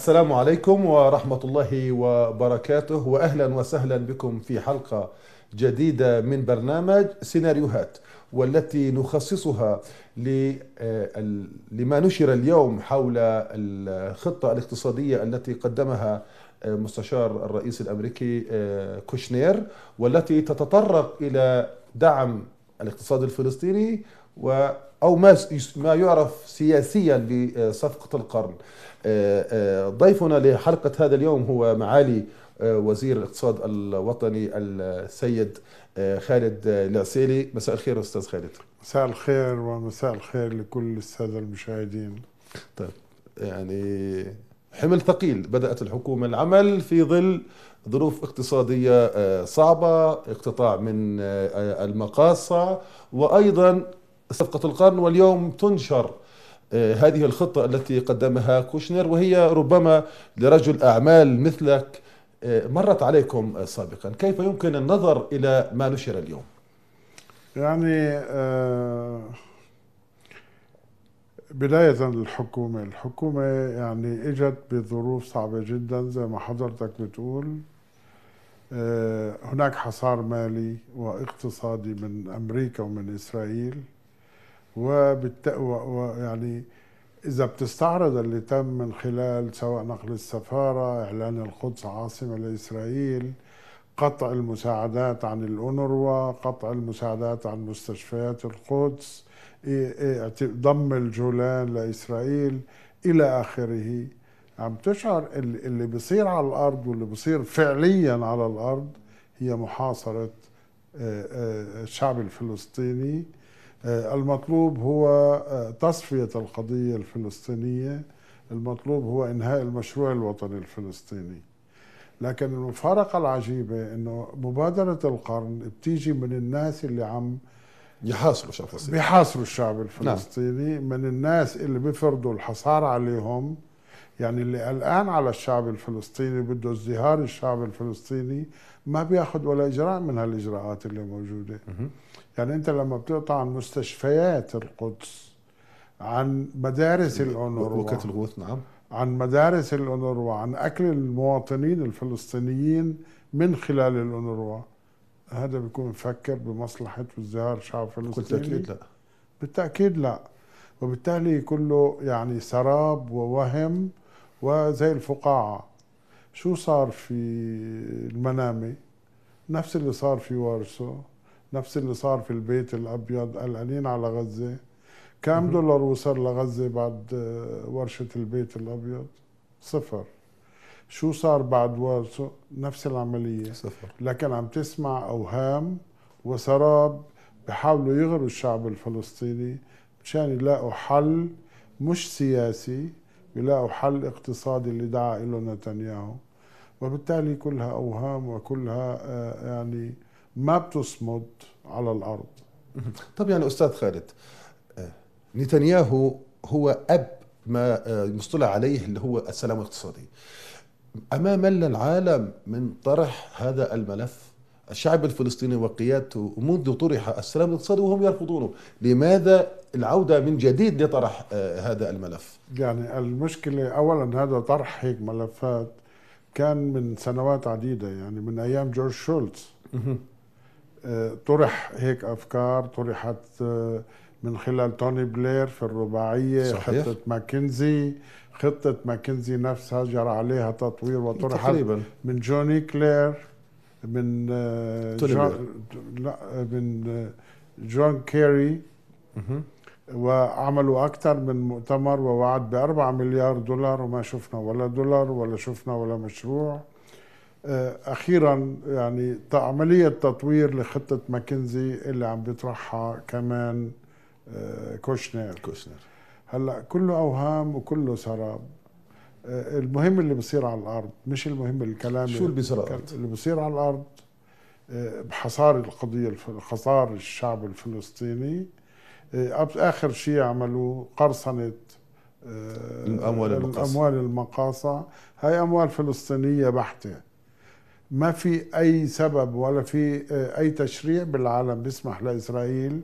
السلام عليكم ورحمة الله وبركاته وأهلا وسهلا بكم في حلقة جديدة من برنامج سيناريوهات والتي نخصصها آه، لما نشر اليوم حول الخطة الاقتصادية التي قدمها آه، مستشار الرئيس الأمريكي آه، كوشنير والتي تتطرق إلى دعم الاقتصاد الفلسطيني و أو ما ما يعرف سياسيا بصفقة القرن ضيفنا لحلقة هذا اليوم هو معالي آه، وزير الاقتصاد الوطني السيد آه، خالد آه، العسيلي مساء الخير أستاذ خالد مساء الخير ومساء الخير لكل السادة المشاهدين طيب يعني حمل ثقيل بدأت الحكومة العمل في ظل ظروف اقتصادية صعبة اقتطاع من المقاصة وأيضا صفقة القرن واليوم تنشر آه، هذه الخطة التي قدمها كوشنر وهي ربما لرجل أعمال مثلك آه، مرت عليكم سابقا كيف يمكن النظر إلى ما نشر اليوم؟ يعني آه، بداية الحكومة الحكومة يعني اجت بظروف صعبة جدا زي ما حضرتك بتقول هناك حصار مالي واقتصادي من أمريكا ومن إسرائيل وبالت... ويعني إذا بتستعرض اللي تم من خلال سواء نقل السفارة إعلان القدس عاصمة لإسرائيل قطع المساعدات عن الأونروا قطع المساعدات عن مستشفيات القدس ضم الجولان لإسرائيل إلى آخره عم تشعر اللي بيصير على الأرض واللي بيصير فعليا على الأرض هي محاصرة آه، آه، الشعب الفلسطيني آه، المطلوب هو آه، تصفية القضية الفلسطينية المطلوب هو إنهاء المشروع الوطني الفلسطيني لكن المفارقة العجيبة إنه مبادرة القرن بتيجي من الناس اللي عم يحاصروا الشعب الفلسطيني بيحاصروا الشعب نعم. الفلسطيني نعم. من الناس اللي بيفرضوا الحصار عليهم يعني اللي قلقان على الشعب الفلسطيني بده ازدهار الشعب الفلسطيني ما بياخذ ولا اجراء من هالاجراءات اللي موجوده يعني انت لما بتقطع عن مستشفيات القدس عن مدارس يعني الأونروا الغوث نعم عن مدارس الأونروا عن أكل المواطنين الفلسطينيين من خلال الأونروا هذا بيكون مفكر بمصلحة وازدهار الشعب الفلسطيني بالتأكيد لا بالتأكيد لا وبالتالي كله يعني سراب ووهم وزي الفقاعة شو صار في المنامة نفس اللي صار في وارسو نفس اللي صار في البيت الابيض قلقانين على غزه كم دولار وصل لغزه بعد آه، ورشه البيت الابيض؟ صفر شو صار بعد ورشه؟ نفس العمليه صفر لكن عم تسمع اوهام وسراب بحاولوا يغروا الشعب الفلسطيني مشان يلاقوا حل مش سياسي يلاقوا حل اقتصادي اللي دعا له نتنياهو وبالتالي كلها اوهام وكلها آه، يعني ما بتصمد على الارض طب يعني استاذ خالد آه، نتنياهو هو اب ما آه، مصطلح عليه اللي هو السلام الاقتصادي امام العالم من طرح هذا الملف الشعب الفلسطيني وقيادته منذ طرح السلام الاقتصادي وهم يرفضونه لماذا العودة من جديد لطرح آه، هذا الملف يعني المشكلة أولا هذا طرح هيك ملفات كان من سنوات عديدة يعني من أيام جورج شولتز آه، طرح هيك افكار طرحت آه، من خلال توني بلير في الرباعيه صحيح. خطه ماكنزي خطه ماكنزي نفسها جرى عليها تطوير وطرحت تقريبا. من جوني كلير من آه، جون لا من جون كيري وعملوا أكثر من مؤتمر ووعد بأربعة مليار دولار وما شفنا ولا دولار ولا شفنا ولا مشروع آه، اخيرا يعني عمليه تطوير لخطه ماكنزي اللي عم بيطرحها كمان آه، كوشنر كوشنر هلا كله اوهام وكله سراب آه، المهم اللي بصير على الارض مش المهم الكلام شو اللي بصير على الارض اللي بصير على الارض بحصار القضيه حصار الشعب الفلسطيني اخر شيء عملوا قرصنه الاموال المقاصه الاموال المقاصه هاي اموال فلسطينيه بحته ما في اي سبب ولا في آه، اي تشريع بالعالم بيسمح لاسرائيل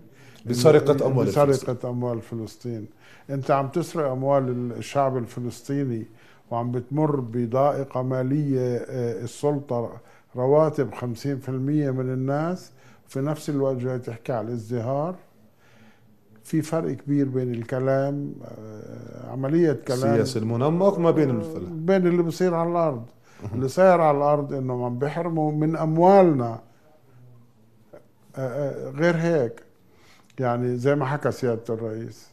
بسرقه اموال بسرقه اموال فلسطين انت عم تسرق اموال الشعب الفلسطيني وعم بتمر بضائقه ماليه آه، السلطه رواتب 50% من الناس في نفس الوقت جاي تحكي على الازدهار في فرق كبير بين الكلام آه، عملية كلام السياسي المنمق ما بين المثلث بين اللي بصير على الأرض اللي ساير على الارض انه عم بيحرموا من اموالنا آه، آه، غير هيك يعني زي ما حكى سياده الرئيس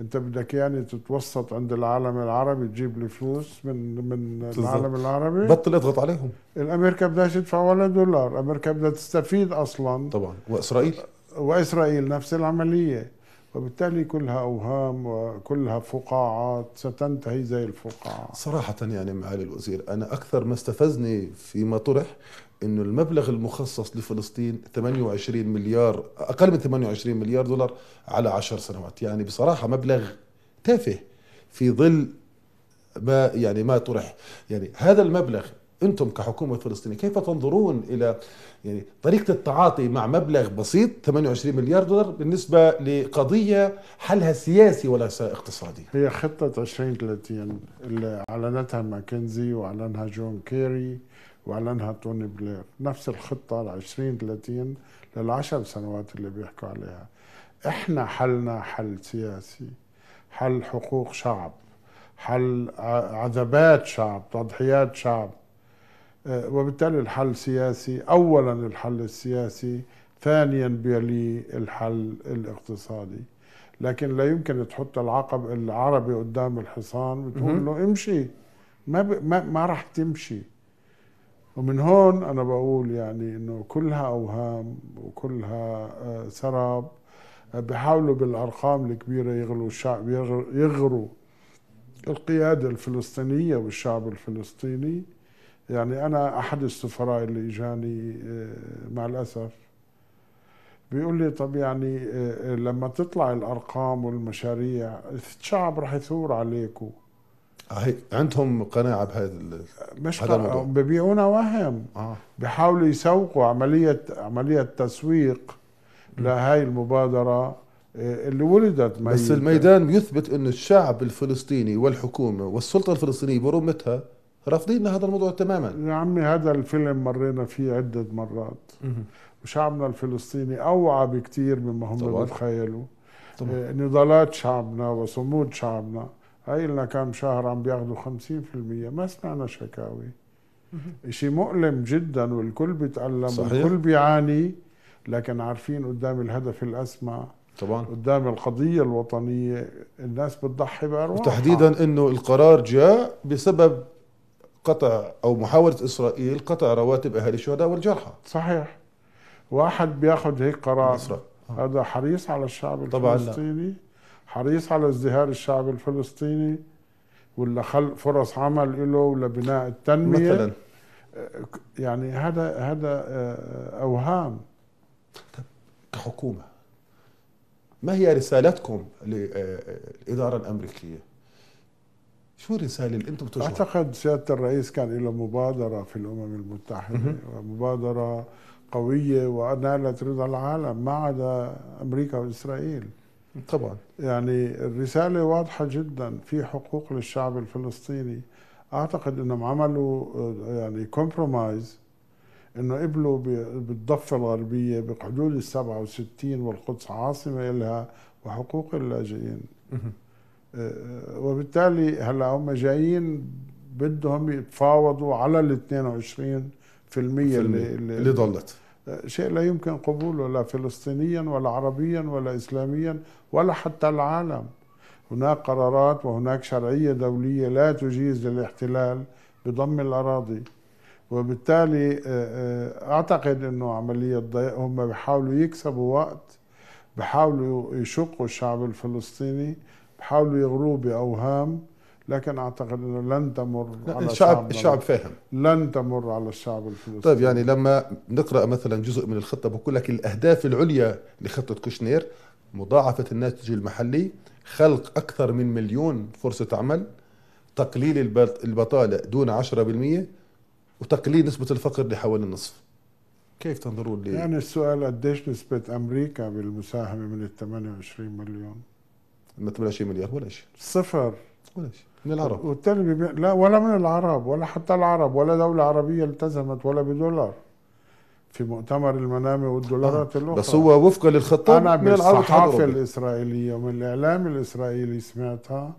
انت بدك يعني تتوسط عند العالم العربي تجيب لي فلوس من من العالم العربي بطل اضغط عليهم الامريكا بدها تدفع ولا دولار امريكا بدها تستفيد اصلا طبعا واسرائيل واسرائيل نفس العمليه وبالتالي كلها أوهام وكلها فقاعات ستنتهي زي الفقاعة صراحة يعني معالي الوزير أنا أكثر ما استفزني فيما طرح انه المبلغ المخصص لفلسطين 28 مليار اقل من 28 مليار دولار على 10 سنوات يعني بصراحه مبلغ تافه في ظل ما يعني ما طرح يعني هذا المبلغ انتم كحكومه فلسطينيه كيف تنظرون الى يعني طريقة التعاطي مع مبلغ بسيط 28 مليار دولار بالنسبة لقضية حلها سياسي وليس اقتصادي هي خطة 2030 اللي أعلنتها ماكنزي وأعلنها جون كيري وأعلنها توني بلير نفس الخطة ل 2030 للعشر سنوات اللي بيحكوا عليها إحنا حلنا حل سياسي حل حقوق شعب حل عذبات شعب تضحيات شعب آه، وبالتالي الحل سياسي أولا الحل السياسي ثانيا بيليه الحل الاقتصادي لكن لا يمكن تحط العقب العربي قدام الحصان وتقول له امشي ما, ب... ما ما راح تمشي ومن هون انا بقول يعني انه كلها اوهام وكلها آه، سراب آه، بحاولوا بالارقام الكبيره يغلوا الشعب يغروا القياده الفلسطينيه والشعب الفلسطيني يعني انا احد السفراء اللي اجاني آه، مع الاسف بيقول لي طب يعني آه، آه، لما تطلع الارقام والمشاريع الشعب رح يثور عليكم هيك عندهم قناعه بهذا مش قناعه ببيعونا وهم آه. بيحاولوا يسوقوا عمليه عمليه تسويق لهي المبادره اللي ولدت ميت. بس الميدان بيثبت انه الشعب الفلسطيني والحكومه والسلطه الفلسطينيه برمتها رافضين هذا الموضوع تماما يا عمي هذا الفيلم مرينا فيه عدة مرات وشعبنا الفلسطيني أوعى بكثير مما هم بيتخيلوا آه، نضالات شعبنا وصمود شعبنا هاي لنا كم شهر عم بياخذوا 50% ما سمعنا شكاوي شيء مؤلم جدا والكل بيتألم صحيح. والكل بيعاني لكن عارفين قدام الهدف الأسمى طبعا قدام القضية الوطنية الناس بتضحي بأرواحها وتحديدا أنه القرار جاء بسبب قطع او محاوله اسرائيل قطع رواتب اهالي الشهداء والجرحى صحيح واحد بياخذ هيك قرار مصر. آه. هذا حريص على الشعب الفلسطيني طبعاً حريص على ازدهار الشعب الفلسطيني ولا خلق فرص عمل له ولا بناء التنميه مثلا آه، يعني هذا هذا آه، اوهام كحكومه ما هي رسالتكم للاداره الامريكيه؟ شو الرسالة اللي أنتم بتوجهوها؟ أعتقد سيادة الرئيس كان له مبادرة في الأمم المتحدة مبادرة قوية ونالت رضا العالم ما عدا أمريكا وإسرائيل طبعا يعني الرسالة واضحة جدا في حقوق للشعب الفلسطيني أعتقد أنهم عملوا يعني كومبرومايز أنه قبلوا بالضفة الغربية بحدود ال 67 والقدس عاصمة لها وحقوق اللاجئين آه، وبالتالي هلا هم جايين بدهم يتفاوضوا على ال 22% اللي, اللي, اللي ضلت آه، شيء لا يمكن قبوله لا فلسطينيا ولا عربيا ولا اسلاميا ولا حتى العالم هناك قرارات وهناك شرعيه دوليه لا تجيز للاحتلال بضم الاراضي وبالتالي آه، اعتقد انه عمليه ضيق هم بيحاولوا يكسبوا وقت بيحاولوا يشقوا الشعب الفلسطيني حاولوا يغروا باوهام لكن اعتقد انه لن تمر على الشعب الشعب فاهم لن تمر على الشعب الفلسطيني طيب يعني لما نقرا مثلا جزء من الخطه بقول لك الاهداف العليا لخطه كوشنير مضاعفه الناتج المحلي خلق اكثر من مليون فرصه عمل تقليل البطاله دون 10% وتقليل نسبه الفقر لحوالي النصف كيف تنظرون لي؟ يعني السؤال قديش نسبه امريكا بالمساهمه من ال 28 مليون؟ ما 28 مليار ولا شيء صفر ولا شيء من العرب بيبيع لا ولا من العرب ولا حتى العرب ولا دولة عربية التزمت ولا بدولار في مؤتمر المنامي والدولارات آه. الأخرى بس هو وفقا للخطه أنا من بالصحافه الإسرائيلية ومن الإعلام الإسرائيلي سمعتها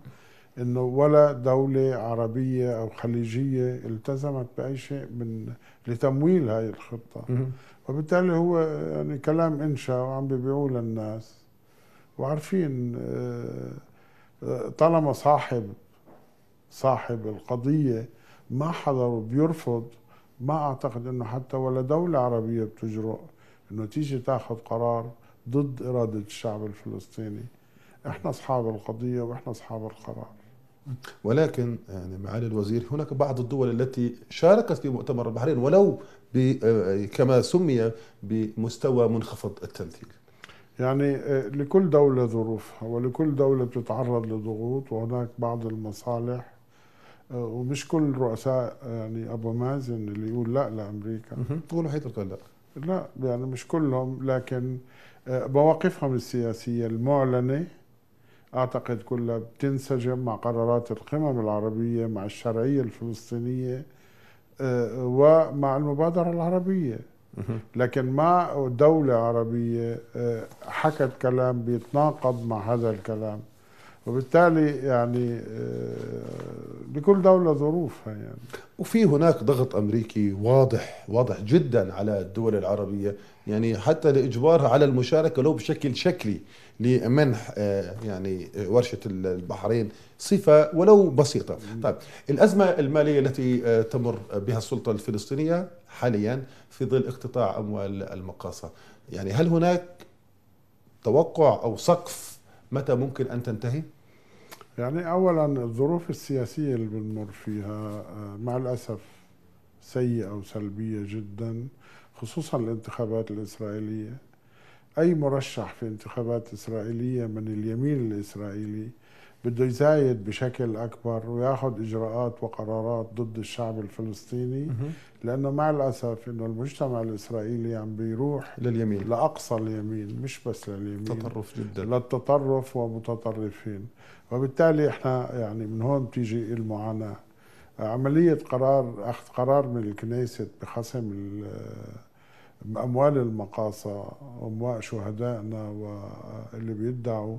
إنه ولا دولة عربية أو خليجية التزمت بأي شيء من لتمويل هاي الخطة وبالتالي هو يعني كلام إنشا وعم بيبيعوه للناس وعارفين آه، طالما صاحب صاحب القضية ما حضر وبيرفض ما أعتقد أنه حتى ولا دولة عربية بتجرؤ أنه تيجي تاخذ قرار ضد إرادة الشعب الفلسطيني إحنا أصحاب القضية وإحنا أصحاب القرار ولكن يعني معالي الوزير هناك بعض الدول التي شاركت في مؤتمر البحرين ولو آه، كما سمي بمستوى منخفض التمثيل يعني آه، لكل دولة ظروفها ولكل دولة بتتعرض لضغوط وهناك بعض المصالح آه، ومش كل رؤساء يعني ابو مازن اللي يقول لا لامريكا طول حيث لا لا يعني مش كلهم لكن آه، مواقفهم السياسية المعلنة أعتقد كلها بتنسجم مع قرارات القمم العربية مع الشرعية الفلسطينية ومع المبادرة العربية لكن ما دولة عربية آه، حكت كلام بيتناقض مع هذا الكلام وبالتالي يعني لكل آه، دولة ظروفها يعني وفي هناك ضغط أمريكي واضح واضح جدا على الدول العربية يعني حتى لإجبارها على المشاركة لو بشكل شكلي لمنح آه، يعني آه، ورشة البحرين صفة ولو بسيطة طيب الأزمة المالية التي تمر بها السلطة الفلسطينية حاليا في ظل اقتطاع أموال المقاصة يعني هل هناك توقع أو سقف متى ممكن أن تنتهي؟ يعني اولا الظروف السياسيه اللي بنمر فيها آه، مع الاسف سيئه وسلبيه جدا خصوصا الانتخابات الاسرائيليه اي مرشح في انتخابات اسرائيليه من اليمين الاسرائيلي بده يزايد بشكل اكبر وياخذ اجراءات وقرارات ضد الشعب الفلسطيني لانه مع الاسف انه المجتمع الاسرائيلي عم بيروح لليمين لاقصى اليمين مش بس لليمين تطرف جدا للتطرف ومتطرفين وبالتالي احنا يعني من هون بتيجي المعاناه عمليه قرار اخذ قرار من الكنيسة بخصم اموال المقاصة اموال شهدائنا واللي بيدعوا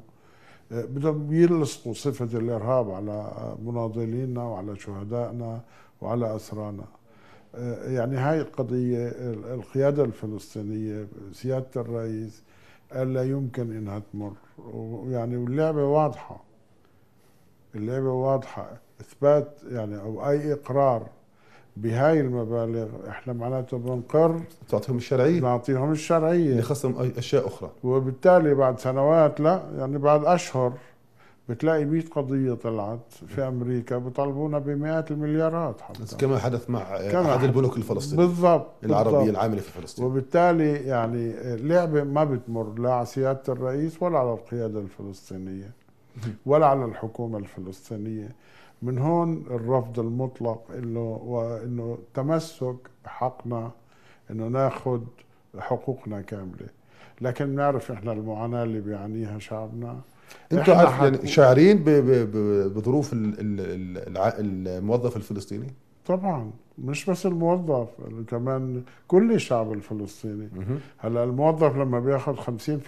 بدهم يلصقوا صفة الإرهاب على مناضلينا وعلى شهدائنا وعلى أسرانا آه، يعني هاي القضية القيادة الفلسطينية سيادة الرئيس قال لا يمكن انها تمر ويعني واللعبة واضحة اللعبة واضحة اثبات يعني او اي اقرار بهاي المبالغ احنا معناته بنقر تعطيهم الشرعيه نعطيهم الشرعيه لخصم اشياء اخرى وبالتالي بعد سنوات لا يعني بعد اشهر بتلاقي 100 قضيه طلعت في امريكا بيطالبونا بمئات المليارات حتى كما حدث مع كما احد البنوك الفلسطينيه بالضبط العربيه بالضبط. العامله في فلسطين وبالتالي يعني لعبه ما بتمر لا على سياده الرئيس ولا على القياده الفلسطينيه ولا على الحكومه الفلسطينيه من هون الرفض المطلق انه وانه تمسك بحقنا انه ناخذ حقوقنا كامله لكن بنعرف احنا المعاناه اللي بيعانيها شعبنا انتوا يعني شاعرين بظروف الموظف الفلسطيني طبعا مش بس الموظف كمان كل الشعب الفلسطيني هلا الموظف لما بياخذ 50%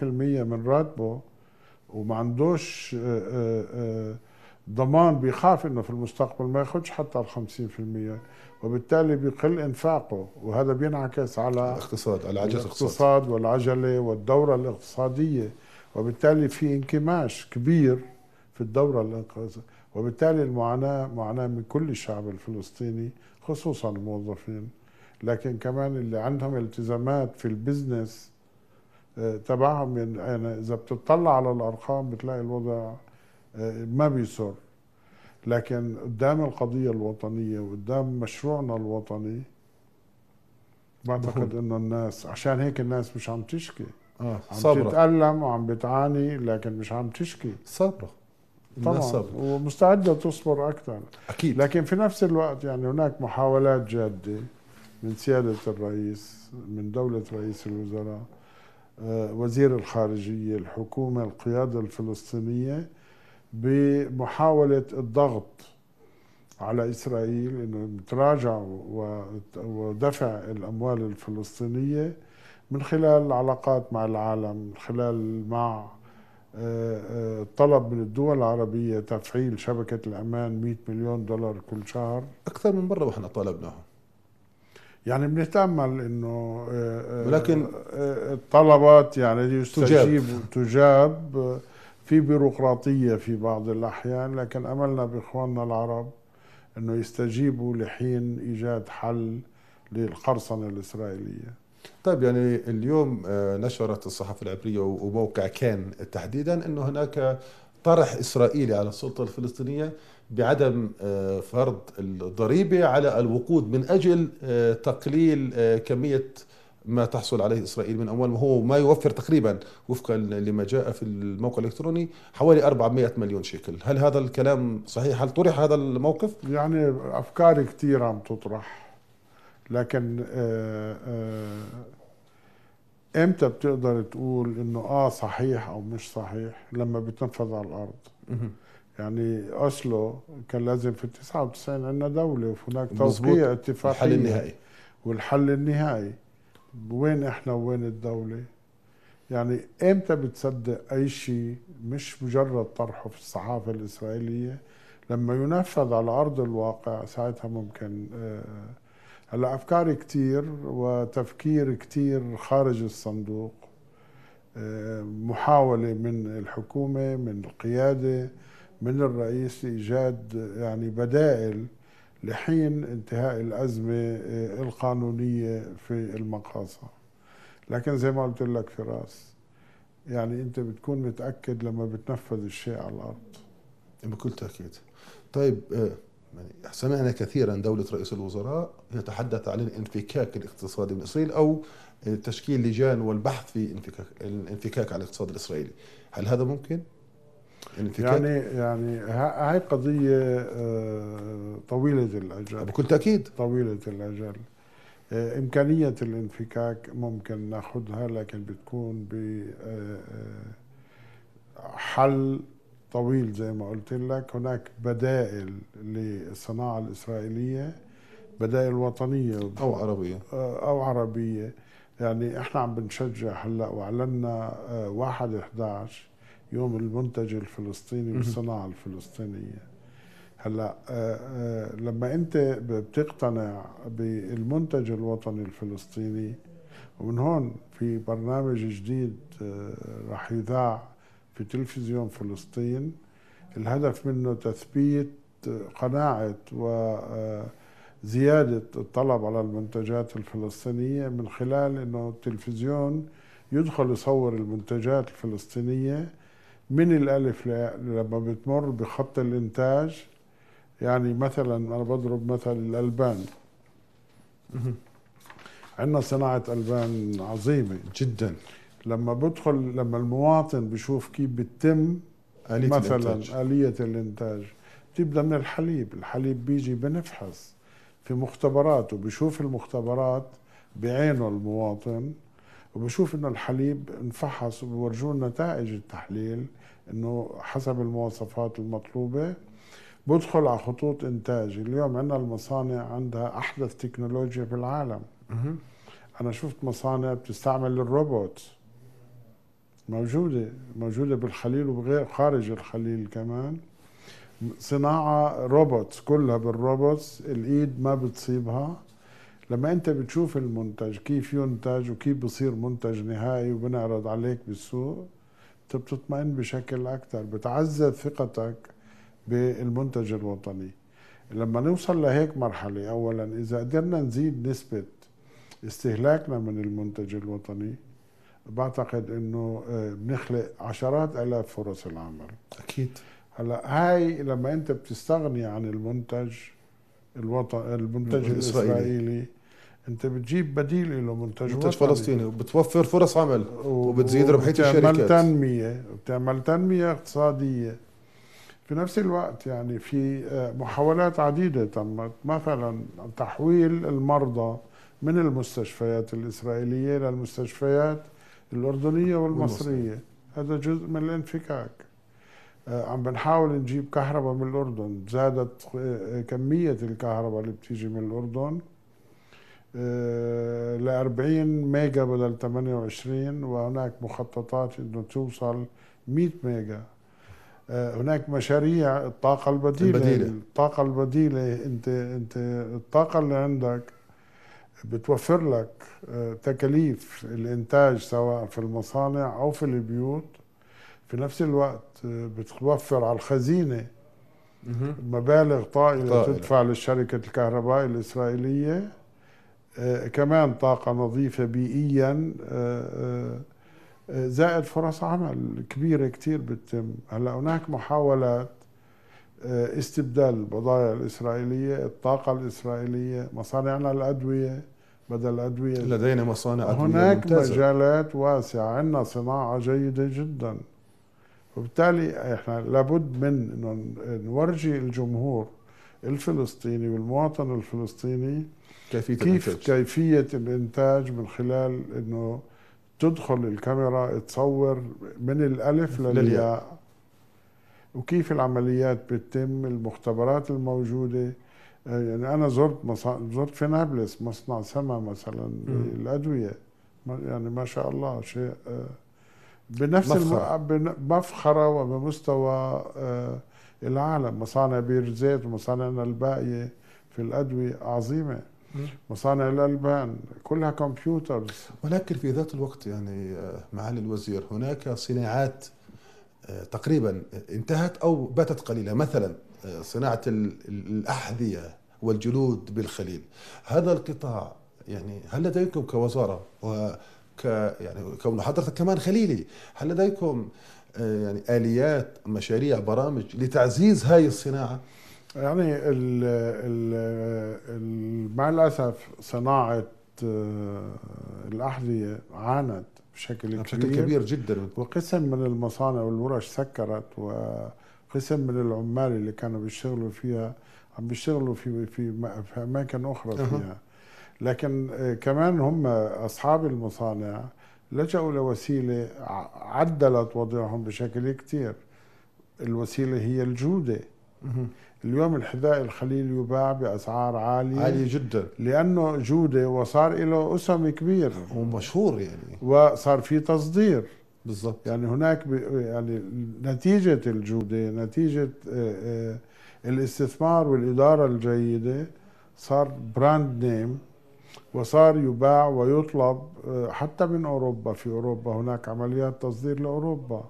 من راتبه وما عندوش آآ آه، آآ آه، آه، ضمان بيخاف انه في المستقبل ما ياخذش حتى ال 50% وبالتالي بيقل انفاقه وهذا بينعكس على الاقتصاد على عجله الاقتصاد والعجله والدوره الاقتصاديه وبالتالي في انكماش كبير في الدوره الاقتصاديه وبالتالي المعاناه معاناه من كل الشعب الفلسطيني خصوصا الموظفين لكن كمان اللي عندهم التزامات في البزنس آه، تبعهم يعني اذا بتطلع على الارقام بتلاقي الوضع ما بيسر لكن قدام القضية الوطنية وقدام مشروعنا الوطني بعتقد انه الناس عشان هيك الناس مش عم تشكي آه. عم تتألم وعم بتعاني لكن مش عم تشكي صبرة طبعا صبرة. ومستعدة تصبر أكثر أكيد لكن في نفس الوقت يعني هناك محاولات جادة من سيادة الرئيس من دولة رئيس الوزراء آه، وزير الخارجية الحكومة القيادة الفلسطينية بمحاولة الضغط على إسرائيل أنه تراجع ودفع الأموال الفلسطينية من خلال العلاقات مع العالم من خلال مع آه، آه، طلب من الدول العربية تفعيل شبكة الأمان 100 مليون دولار كل شهر أكثر من مرة وإحنا طلبناها يعني بنتامل انه آه، ولكن الطلبات يعني تجاب, تجاب في بيروقراطية في بعض الأحيان لكن أملنا بإخواننا العرب أنه يستجيبوا لحين إيجاد حل للقرصنة الإسرائيلية طيب يعني اليوم آه، نشرت الصحافة العبرية وموقع كان تحديدا أنه هناك طرح إسرائيلي على السلطة الفلسطينية بعدم آه، فرض الضريبة على الوقود من أجل آه، تقليل كمية ما تحصل عليه اسرائيل من اموال وهو ما يوفر تقريبا وفقا لما جاء في الموقع الالكتروني حوالي 400 مليون شيكل، هل هذا الكلام صحيح؟ هل طرح هذا الموقف؟ يعني افكار كثيره عم تطرح لكن آآ آه، آآ آه، امتى بتقدر تقول انه اه صحيح او مش صحيح لما بتنفذ على الارض يعني اوسلو كان لازم في 99 عندنا دوله وهناك توقيع اتفاقيه الحل النهائي والحل النهائي وين احنا وين الدوله يعني امتى بتصدق اي شيء مش مجرد طرحه في الصحافه الاسرائيليه لما ينفذ على ارض الواقع ساعتها ممكن آه، هلا افكار كتير وتفكير كتير خارج الصندوق آه، محاوله من الحكومه من القياده من الرئيس لايجاد يعني بدائل لحين انتهاء الأزمة آه، القانونية في المقاصة لكن زي ما قلت لك فراس يعني أنت بتكون متأكد لما بتنفذ الشيء على الأرض بكل تأكيد طيب آه، يعني سمعنا كثيرا دولة رئيس الوزراء يتحدث عن الانفكاك الاقتصادي من إسرائيل أو تشكيل لجان والبحث في انفكاك الانفكاك على الاقتصاد الإسرائيلي هل هذا ممكن؟ يعني, يعني يعني هاي قضيه آه، طويله الاجل بكل تاكيد طويله الاجل آه، امكانيه الانفكاك ممكن ناخذها لكن بتكون ب آه، حل طويل زي ما قلت لك هناك بدائل للصناعه الاسرائيليه بدائل وطنيه او عربيه او عربيه يعني احنا عم بنشجع هلا واعلنا 1 11 يوم المنتج الفلسطيني والصناعه الفلسطينيه هلا آه، آه، لما انت بتقتنع بالمنتج الوطني الفلسطيني ومن هون في برنامج جديد آه، راح يذاع في تلفزيون فلسطين الهدف منه تثبيت قناعة وزيادة الطلب على المنتجات الفلسطينية من خلال أنه التلفزيون يدخل يصور المنتجات الفلسطينية من الالف لما بتمر بخط الانتاج يعني مثلا انا بضرب مثل الالبان عندنا صناعه البان عظيمه جدا لما بدخل لما المواطن بشوف كيف بتتم آلية مثلا الانتاج. آلية الإنتاج بتبدأ من الحليب الحليب بيجي بنفحص في مختبرات وبشوف المختبرات بعينه المواطن وبشوف انه الحليب انفحص وبورجونا نتائج التحليل انه حسب المواصفات المطلوبه بدخل على خطوط انتاج اليوم عندنا المصانع عندها احدث تكنولوجيا في العالم انا شفت مصانع بتستعمل الروبوت موجوده موجوده بالخليل وبغير خارج الخليل كمان صناعه روبوت كلها بالروبوت الايد ما بتصيبها لما انت بتشوف المنتج كيف ينتج وكيف بصير منتج نهائي وبنعرض عليك بالسوق انت بتطمئن بشكل اكثر بتعزز ثقتك بالمنتج الوطني لما نوصل لهيك مرحله اولا اذا قدرنا نزيد نسبه استهلاكنا من المنتج الوطني بعتقد انه آه، بنخلق عشرات الاف فرص العمل اكيد هلا هاي لما انت بتستغني عن المنتج الوطن المنتج الاسرائيلي, الإسرائيلي انت بتجيب بديل له منتج, منتج فلسطيني وبتوفر فرص عمل وبتزيد ربحيه الشركات وبتعمل تنميه وبتعمل تنميه اقتصاديه في نفس الوقت يعني في آه، محاولات عديده تمت مثلا تحويل المرضى من المستشفيات الاسرائيليه للمستشفيات الاردنيه والمصريه هذا جزء من الانفكاك آه، عم بنحاول نجيب كهرباء من الاردن زادت آه، كميه الكهرباء اللي بتيجي من الاردن آه، ل 40 ميجا بدل 28 وهناك مخططات انه توصل 100 ميجا آه، هناك مشاريع الطاقة البديلة, البديلة. الطاقة البديلة انت انت الطاقة اللي عندك بتوفر لك آه، تكاليف الانتاج سواء في المصانع او في البيوت في نفس الوقت بتوفر على الخزينه مبالغ طائله, طائلة. تدفع للشركه الكهرباء الاسرائيليه آه، كمان طاقة نظيفة بيئيا آه، آه، زائد فرص عمل كبيرة كتير بتتم هلا هناك محاولات استبدال البضائع الإسرائيلية الطاقة الإسرائيلية مصانعنا الأدوية بدل الأدوية لدينا مصانع أدوية هناك ممتازة. مجالات واسعة عندنا صناعة جيدة جدا وبالتالي احنا لابد من انه نورجي الجمهور الفلسطيني والمواطن الفلسطيني كيفية كيف الانتاج. كيفية الإنتاج من خلال أنه تدخل الكاميرا تصور من الألف للياء وكيف العمليات بتتم المختبرات الموجودة آه، يعني أنا زرت مصا... زرت في نابلس مصنع سما مثلا الأدوية يعني ما شاء الله شيء آه، بنفس مفخرة, الم... وبمستوى آه العالم مصانع بير زيت ومصانعنا الباقية في الأدوية عظيمة مصانع الألبان كلها كمبيوترز ولكن في ذات الوقت يعني آه، معالي الوزير هناك صناعات آه، تقريبا انتهت أو باتت قليلة مثلا آه، صناعة الأحذية والجلود بالخليل هذا القطاع يعني هل لديكم كوزارة وك يعني كون حضرتك كمان خليلي هل لديكم آه، يعني اليات مشاريع برامج لتعزيز هاي الصناعه يعني الـ الـ مع الاسف صناعه آه، الاحذيه عانت بشكل كبير بشكل كبير جدا وقسم من المصانع والورش سكرت وقسم من العمال اللي كانوا بيشتغلوا فيها عم بيشتغلوا في في, في اماكن اخرى فيها أه. لكن كمان هم اصحاب المصانع لجأوا لوسيلة عدلت وضعهم بشكل كتير الوسيلة هي الجودة اليوم الحذاء الخليل يباع بأسعار عالية عالية جدا لأنه جودة وصار له أسم كبير ومشهور يعني وصار في تصدير بالضبط يعني هناك ب... يعني نتيجة الجودة نتيجة آه، آه، الاستثمار والإدارة الجيدة صار براند نيم وصار يباع ويطلب آه، حتى من اوروبا في اوروبا هناك عمليات تصدير لاوروبا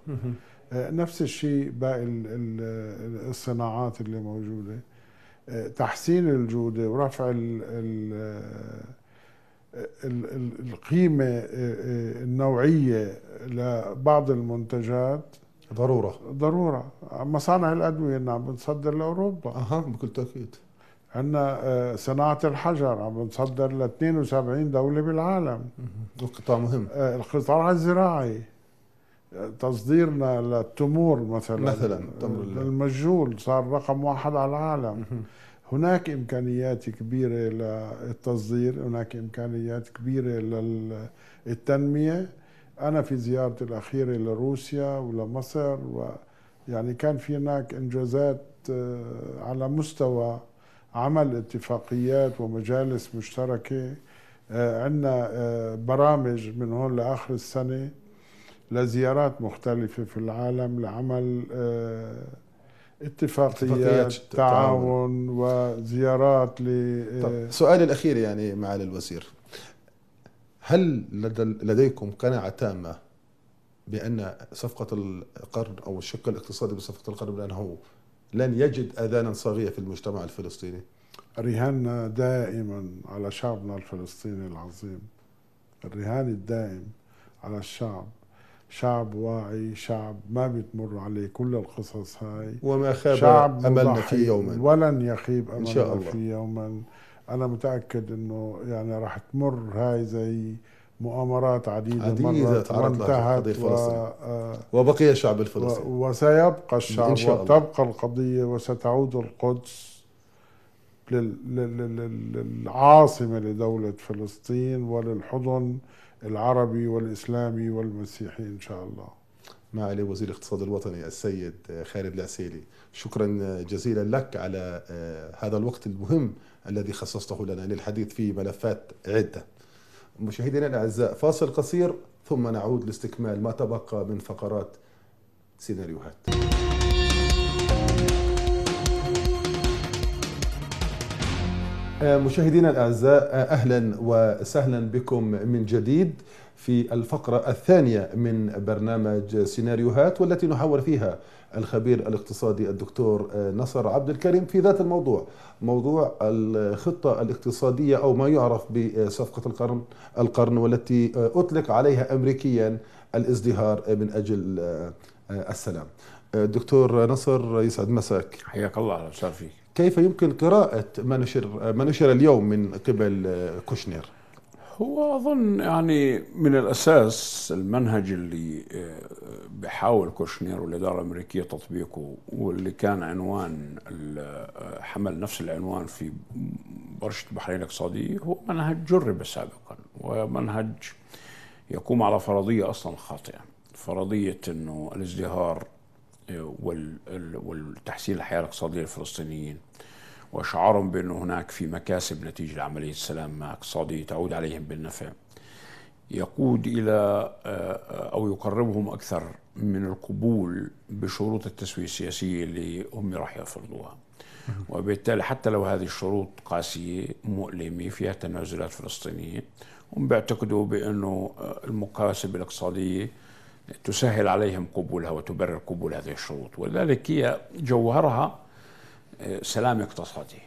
آه، نفس الشيء باقي الصناعات اللي موجوده آه، تحسين الجوده ورفع القيمه النوعيه لبعض المنتجات ضروره ضروره مصانع الادويه نعم عم لاوروبا اها بكل تاكيد عندنا آه، صناعة الحجر عم بنصدر ل 72 دولة بالعالم القطاع مهم آه، القطاع الزراعي آه، تصديرنا للتمور مثلا مثلا المجهول صار رقم واحد على العالم هناك امكانيات كبيره للتصدير هناك امكانيات كبيره للتنميه انا في زيارتي الاخيره لروسيا ولمصر و يعني كان في هناك انجازات على مستوى عمل اتفاقيات ومجالس مشتركه آه، عندنا آه، برامج من هون لاخر السنه لزيارات مختلفه في العالم لعمل آه، اتفاقيات, اتفاقيات تعاون وزيارات ل سؤالي الاخير يعني معالي الوزير هل لديكم قناعه تامه بان صفقه القرن او الشق الاقتصادي بصفقه القرن بانه لن يجد اذانا صاغيه في المجتمع الفلسطيني؟ رهاننا دائما على شعبنا الفلسطيني العظيم الرهان الدائم على الشعب شعب واعي شعب ما بتمر عليه كل القصص هاي وما خاب شعب أملنا في يوما ولن يخيب أملنا إن شاء الله. في يوما أنا متأكد أنه يعني راح تمر هاي زي مؤامرات عديدة, عديدة تعرض لها فلسطين و... آه، وبقي الشعب الفلسطيني وسيبقى الشعب إن شاء الله. وتبقى القضية وستعود القدس لل... لل... للعاصمة لدولة فلسطين وللحضن العربي والإسلامي والمسيحي إن شاء الله معالي وزير الاقتصاد الوطني السيد خالد العسيلي شكرا جزيلا لك على آه، هذا الوقت المهم الذي خصصته لنا للحديث في ملفات عده مشاهدينا الاعزاء فاصل قصير ثم نعود لاستكمال ما تبقى من فقرات سيناريوهات آه، مشاهدينا الاعزاء آه، اهلا وسهلا بكم من جديد في الفقرة الثانية من برنامج سيناريوهات والتي نحاور فيها الخبير الاقتصادي الدكتور آه، نصر عبد الكريم في ذات الموضوع موضوع الخطة الاقتصادية أو ما يعرف بصفقة القرن القرن والتي آه، أطلق عليها أمريكيا الازدهار آه، من أجل السلام دكتور نصر يسعد مساك حياك الله أهلا وسهلا فيك كيف يمكن قراءة ما نشر ما نشر اليوم من قبل كوشنير؟ هو اظن يعني من الاساس المنهج اللي آه، بحاول كوشنير والاداره الامريكيه تطبيقه واللي كان عنوان آه، حمل نفس العنوان في برشه البحرين الاقتصاديه هو منهج جرب سابقا ومنهج يقوم على فرضيه اصلا خاطئه فرضيه انه الازدهار آه، والتحسين الحياه الاقتصاديه للفلسطينيين واشعارهم بانه هناك في مكاسب نتيجة عمليه السلام اقتصادية تعود عليهم بالنفع يقود إلى آه، آه، أو يقربهم أكثر من القبول بشروط التسوية السياسية اللي هم راح يفرضوها وبالتالي حتى لو هذه الشروط قاسية مؤلمة فيها تنازلات فلسطينية هم بيعتقدوا بأنه آه، المكاسب الاقتصادية تسهل عليهم قبولها وتبرر قبول هذه الشروط ولذلك هي جوهرها سلام اقتصادي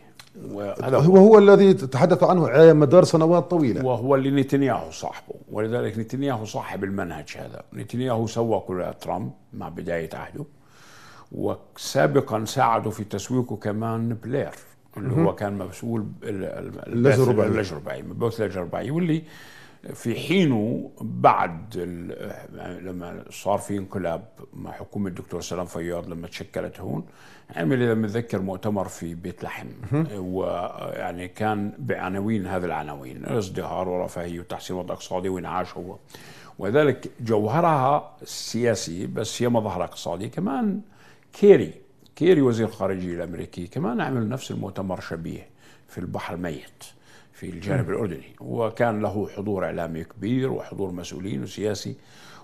وهذا هو, هو الذي تحدث عنه على مدار سنوات طويلة وهو اللي نتنياهو صاحبه ولذلك نتنياهو صاحب المنهج هذا نتنياهو سوق ترامب مع بداية عهده وسابقا ساعده في تسويقه كمان بلير اللي هو كان مسؤول اللجنه الرباعي اللجنه واللي في حينه بعد لما صار في انقلاب مع حكومه الدكتور سلام فياض لما تشكلت هون عمل يعني اذا متذكر مؤتمر في بيت لحم ويعني كان بعناوين هذه العناوين ازدهار ورفاهيه وتحسين وضع اقتصادي وانعاش هو وذلك جوهرها السياسي بس هي مظهرها اقتصادي كمان كيري كيري وزير الخارجيه الامريكي كمان عمل نفس المؤتمر شبيه في البحر الميت في الجانب الأردني وكان له حضور إعلامي كبير وحضور مسؤولين وسياسي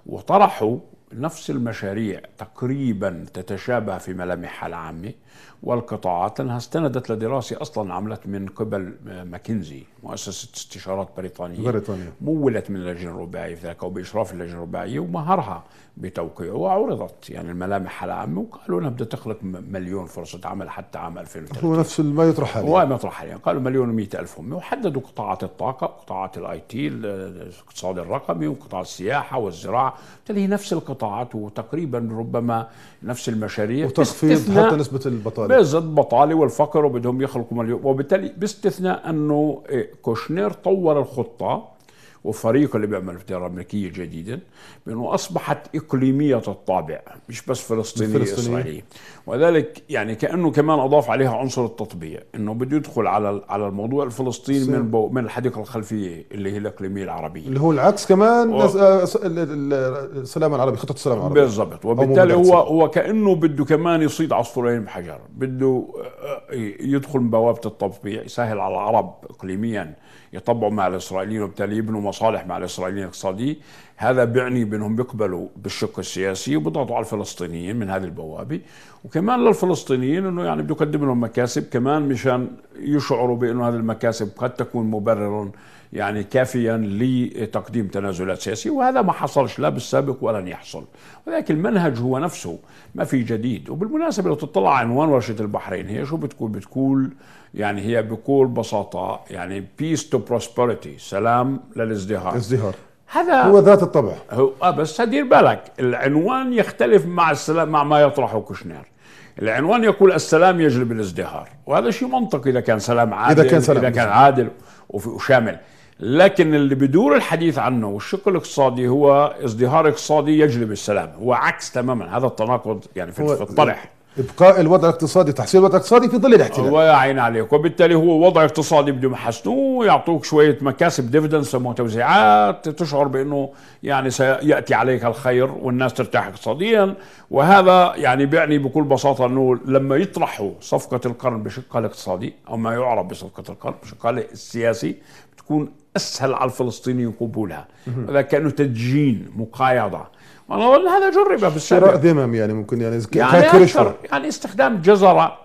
وطرحوا نفس المشاريع تقريبا تتشابه في ملامحها العامة والقطاعات لأنها استندت لدراسة أصلا عملت من قبل آه، ماكنزي مؤسسة استشارات بريطانية بريطانيا مولت من اللجنة الرباعية في ذلك وبإشراف اللجنة الرباعية ومهرها بتوقيعه وعرضت يعني الملامح العامة وقالوا أنها بدها تخلق مليون فرصة عمل حتى عام 2030 هو نفس ما يطرح عليه هو ما يطرح عليه قالوا مليون و100 ألف هم وحددوا قطاعات الطاقة وقطاعات الآي تي آه، الاقتصاد الرقمي وقطاع السياحة والزراعة بالتالي نفس القطاع قطاعاته تقريبا ربما نفس المشاريع وتخفيض حتى نسبه البطاله بالضبط بطالة والفقر وبدهم يخلقوا مليون وبالتالي باستثناء انه إيه، كوشنير طور الخطه وفريق اللي بيعمل فدرالية أمريكية جديدا بأنه أصبحت إقليمية الطابع مش بس فلسطينية فلسطيني. إسرائيلية وذلك يعني كأنه كمان أضاف عليها عنصر التطبيع أنه بده يدخل على على الموضوع الفلسطيني من يعني بو من الحديقة الخلفية اللي هي الإقليمية العربية اللي هو العكس كمان و... آه، السلام العربي خطة السلام العربي بالضبط وبالتالي هو هو كأنه بده كمان يصيد عصفورين بحجر بده آه، آه، يدخل من بوابة التطبيع يسهل على العرب إقليميا يطبعوا مع الاسرائيليين وبالتالي يبنوا مصالح مع الاسرائيليين الاقتصاديه هذا بيعني بانهم بيقبلوا بالشق السياسي وبيضغطوا على الفلسطينيين من هذه البوابه وكمان للفلسطينيين انه يعني بده يقدم لهم مكاسب كمان مشان يشعروا بانه هذه المكاسب قد تكون مبرر يعني كافيا لتقديم تنازلات سياسية وهذا ما حصلش لا بالسابق ولن يحصل ولكن المنهج هو نفسه ما في جديد وبالمناسبة لو تطلع عنوان ورشة البحرين هي شو بتقول بتقول يعني هي بكل بساطة يعني بيس تو prosperity سلام للازدهار ازدهار هذا هو ذات الطبع هو آه بس دير بالك العنوان يختلف مع السلام مع ما يطرحه كوشنير العنوان يقول السلام يجلب الازدهار وهذا شيء منطقي اذا كان سلام عادل اذا كان, سلام إذا كان عادل وشامل لكن اللي بدور الحديث عنه والشق الاقتصادي هو ازدهار اقتصادي يجلب السلام هو عكس تماما هذا التناقض يعني في الطرح ابقاء الوضع الاقتصادي تحسين الوضع الاقتصادي في ظل الاحتلال الله عيني عليك وبالتالي هو وضع اقتصادي بدهم يحسنوه يعطوك شويه مكاسب ديفيدنس سموها توزيعات تشعر بانه يعني سياتي عليك الخير والناس ترتاح اقتصاديا وهذا يعني بيعني بكل بساطه انه لما يطرحوا صفقه القرن بشقها الاقتصادي او ما يعرف بصفقه القرن بشقها السياسي تكون اسهل على الفلسطينيين قبولها هذا كانه تدجين مقايضه وانا هذا جرب في شراء ذمم يعني ممكن يعني يعني, أكثر يعني استخدام جزره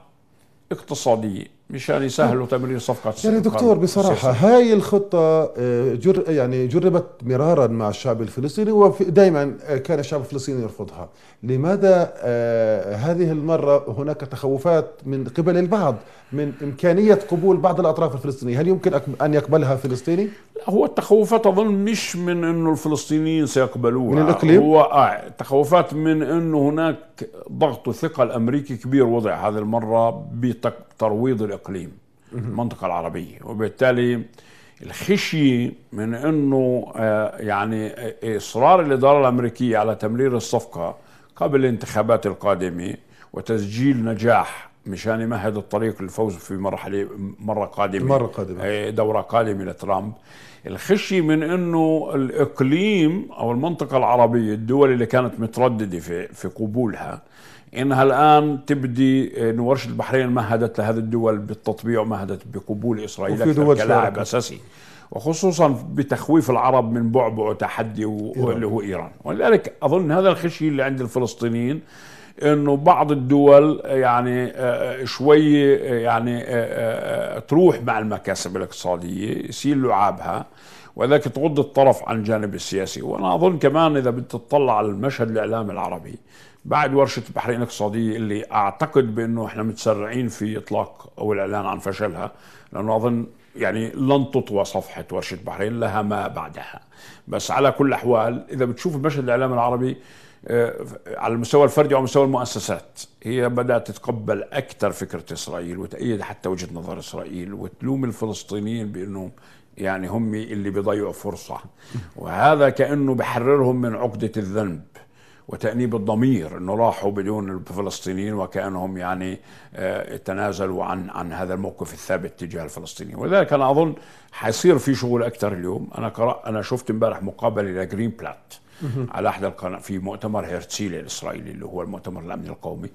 اقتصاديه مشان يسهلوا تمرير صفقة يعني دكتور بصراحة هاي الخطة آه، جر يعني جربت مرارا مع الشعب الفلسطيني ودائما آه، كان الشعب الفلسطيني يرفضها لماذا آه، هذه المرة هناك تخوفات من قبل البعض من إمكانية قبول بعض الأطراف الفلسطينية هل يمكن أن يقبلها فلسطيني؟ لا هو التخوفات أظن مش من أنه الفلسطينيين سيقبلوها من الإقليم؟ هو آه تخوفات من أنه هناك ضغط ثقة الأمريكي كبير وضع هذه المرة بترويض الإقليم المنطقة العربية وبالتالي الخشية من أنه آه يعني آه، إصرار الإدارة الأمريكية على تمرير الصفقة قبل الانتخابات القادمة وتسجيل نجاح مشان يمهد الطريق للفوز في مرحله مره قادمه مره قادمه إيه، دوره قادمه لترامب الخشي من انه الاقليم او المنطقه العربيه الدول اللي كانت متردده في في قبولها انها الان تبدي إيه، انه ورشه البحرين مهدت لهذه الدول بالتطبيع ومهدت بقبول اسرائيل اكثر كلاعب اساسي وخصوصا بتخويف العرب من بعبع وتحدي اللي هو ايران ولذلك اظن هذا الخشي اللي عند الفلسطينيين انه بعض الدول يعني آه، آه، شويه آه، يعني تروح مع المكاسب الاقتصاديه يسيل لعابها وذاك تغض الطرف عن الجانب السياسي وانا اظن كمان اذا بتطلع على المشهد الاعلامي العربي بعد ورشه بحرين الاقتصاديه اللي اعتقد بانه احنا متسرعين في اطلاق او الاعلان عن فشلها لانه اظن يعني لن تطوى صفحة ورشة بحرين لها ما بعدها بس على كل الأحوال إذا بتشوف المشهد الإعلامي العربي آه، على المستوى الفردي وعلى مستوى المؤسسات هي بدأت تتقبل أكثر فكرة إسرائيل وتأيد حتى وجهة نظر إسرائيل وتلوم الفلسطينيين بأنهم يعني هم اللي بيضيعوا فرصة وهذا كأنه بحررهم من عقدة الذنب وتأنيب الضمير انه راحوا بدون الفلسطينيين وكانهم يعني آه، تنازلوا عن عن هذا الموقف الثابت تجاه الفلسطينيين ولذلك انا اظن حيصير في شغل اكثر اليوم انا قرأ انا شفت امبارح مقابله لجرين بلات على احدى القناه في مؤتمر هرتسيل الاسرائيلي اللي هو المؤتمر الامني القومي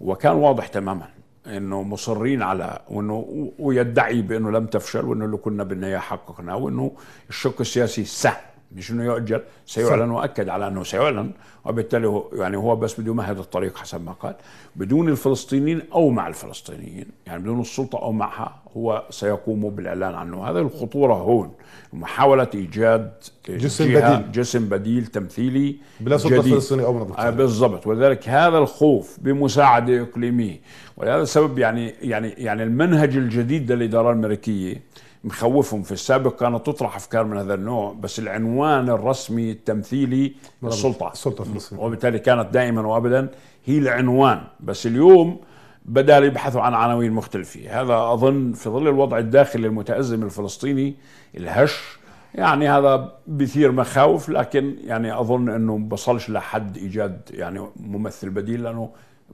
وكان واضح تماما انه مصرين على وانه ويدعي بانه لم تفشل وانه اللي كنا بدنا اياه حققناه وانه الشق السياسي سهل مش انه يؤجل سيعلن واكد على انه سيعلن وبالتالي هو يعني هو بس بده يمهد الطريق حسب ما قال بدون الفلسطينيين او مع الفلسطينيين يعني بدون السلطه او معها هو سيقوم بالاعلان عنه هذه الخطوره هون محاوله ايجاد جسم بديل جسم بديل تمثيلي بلا سلطه فلسطينيه او آه، بالضبط ولذلك هذا الخوف بمساعده اقليميه ولهذا السبب يعني يعني يعني المنهج الجديد للاداره الامريكيه مخوفهم في السابق كانت تطرح افكار من هذا النوع بس العنوان الرسمي التمثيلي السلطه السلطه الفلسطينيه وبالتالي كانت دائما وابدا هي العنوان بس اليوم بدأوا يبحثوا عن عناوين مختلفه هذا اظن في ظل الوضع الداخلي المتازم الفلسطيني الهش يعني هذا بثير مخاوف لكن يعني اظن انه بصلش لحد ايجاد يعني ممثل بديل لانه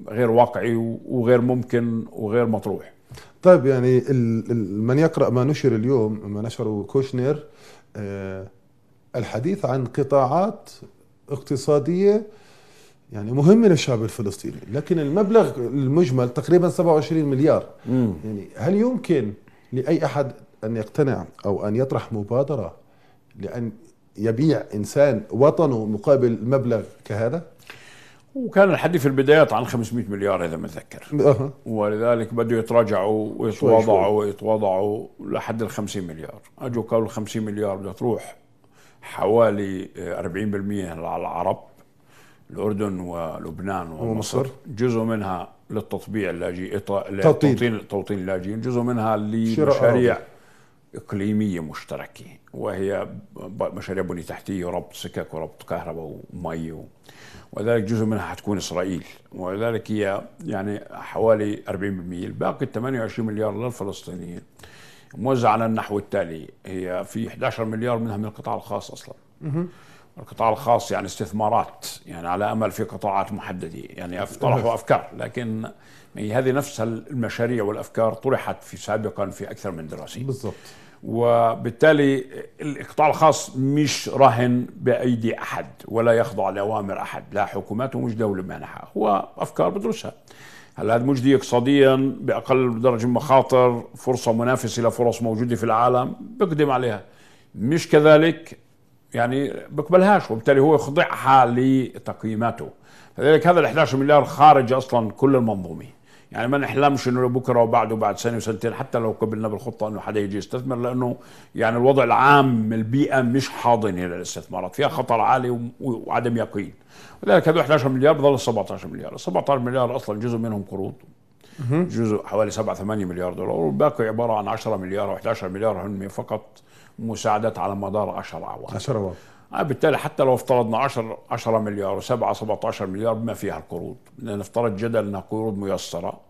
غير واقعي وغير ممكن وغير مطروح طيب يعني من يقرأ ما نشر اليوم ما نشره كوشنر آه، الحديث عن قطاعات اقتصادية يعني مهمة للشعب الفلسطيني لكن المبلغ المجمل تقريبا 27 مليار مم. يعني هل يمكن لأي أحد أن يقتنع أو أن يطرح مبادرة لأن يبيع إنسان وطنه مقابل مبلغ كهذا؟ وكان الحديث في البدايات عن 500 مليار اذا متذكر أه. ولذلك بدوا يتراجعوا ويتواضعوا ويتواضعوا لحد ال 50 مليار اجوا قالوا ال 50 مليار بدها تروح حوالي 40% على العرب الاردن ولبنان ومصر جزء منها للتطبيع اللاجئ توطين توطين اللاجئين جزء منها لمشاريع إقليمية مشتركة وهي مشاريع بنية تحتية وربط سكك وربط كهرباء ومي ولذلك جزء منها حتكون إسرائيل ولذلك هي يعني حوالي 40% الباقي 28 مليار للفلسطينيين موزع على النحو التالي هي في 11 مليار منها من القطاع الخاص أصلا القطاع الخاص يعني استثمارات يعني على أمل في قطاعات محددة يعني طرحوا أفكار لكن هذه نفس المشاريع والافكار طرحت في سابقا في اكثر من دراسه بالضبط وبالتالي القطاع الخاص مش راهن بايدي احد ولا يخضع لاوامر احد لا حكومات ومش دوله مانحه هو افكار بدرسها هل هذا مجدي اقتصاديا باقل درجه من المخاطر فرصه منافسه لفرص موجوده في العالم بقدم عليها مش كذلك يعني بقبلهاش وبالتالي هو يخضعها لتقييماته لذلك هذا ال 11 مليار خارج اصلا كل المنظومه يعني ما نحلمش انه بكره وبعده وبعد سنه وسنتين حتى لو قبلنا بالخطه انه حدا يجي يستثمر لانه يعني الوضع العام البيئه مش حاضنه للاستثمارات فيها خطر عالي وعدم يقين ولذلك هذول 11 مليار ضل 17 مليار 17 مليار اصلا جزء منهم قروض جزء حوالي 7 8 مليار دولار والباقي عباره عن 10 مليار و11 مليار هم فقط مساعدات على مدار 10 اعوام 10 اعوام آه، بالتالي حتى لو افترضنا 10 10 مليار و7 17 مليار بما فيها القروض نفترض جدل انها قروض ميسره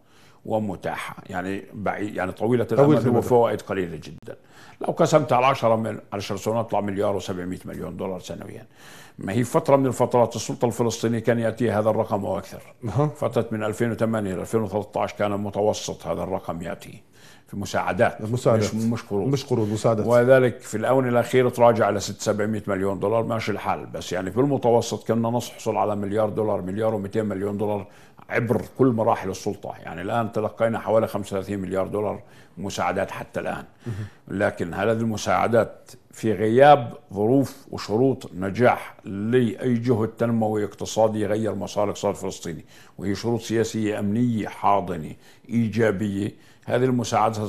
ومتاحه يعني بعيد يعني طويله الامد وفوائد قليله جدا لو قسمت على 10 من 10 سنوات يطلع مليار و700 مليون دولار سنويا ما هي فتره من الفترات السلطه الفلسطينيه كان ياتيها هذا الرقم واكثر فتره من 2008 الى 2013 كان متوسط هذا الرقم ياتي في مساعدات مساعدات مش, مش قروض مش قروض مساعدات وذلك في الاونه الاخيره تراجع على 6 700 مليون دولار ماشي الحال بس يعني في المتوسط كنا نحصل على مليار دولار مليار و200 مليون دولار عبر كل مراحل السلطه يعني الان تلقينا حوالي 35 مليار دولار مساعدات حتى الان لكن هل هذه المساعدات في غياب ظروف وشروط نجاح لاي جهد تنموي اقتصادي يغير مسار الاقتصاد الفلسطيني وهي شروط سياسيه امنيه حاضنه ايجابيه هذه المساعدة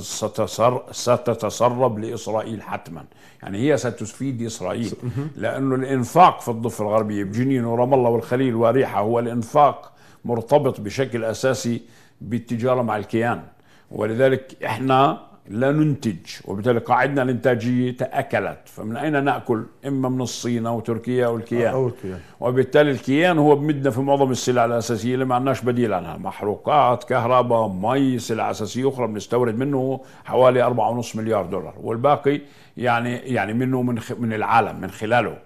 ستتسرب لإسرائيل حتما يعني هي ستفيد إسرائيل لأنه الإنفاق في الضفة الغربية بجنين ورام الله والخليل وريحة هو الإنفاق مرتبط بشكل أساسي بالتجارة مع الكيان ولذلك إحنا لا ننتج وبالتالي قاعدنا الانتاجيه تاكلت فمن اين ناكل اما من الصين او تركيا او الكيان او الكيان وبالتالي الكيان هو بمدنا في معظم السلع الاساسيه اللي ما عندناش بديل عنها محروقات كهرباء مي سلع اساسيه اخرى بنستورد منه حوالي 4.5 مليار دولار والباقي يعني يعني منه من من العالم من خلاله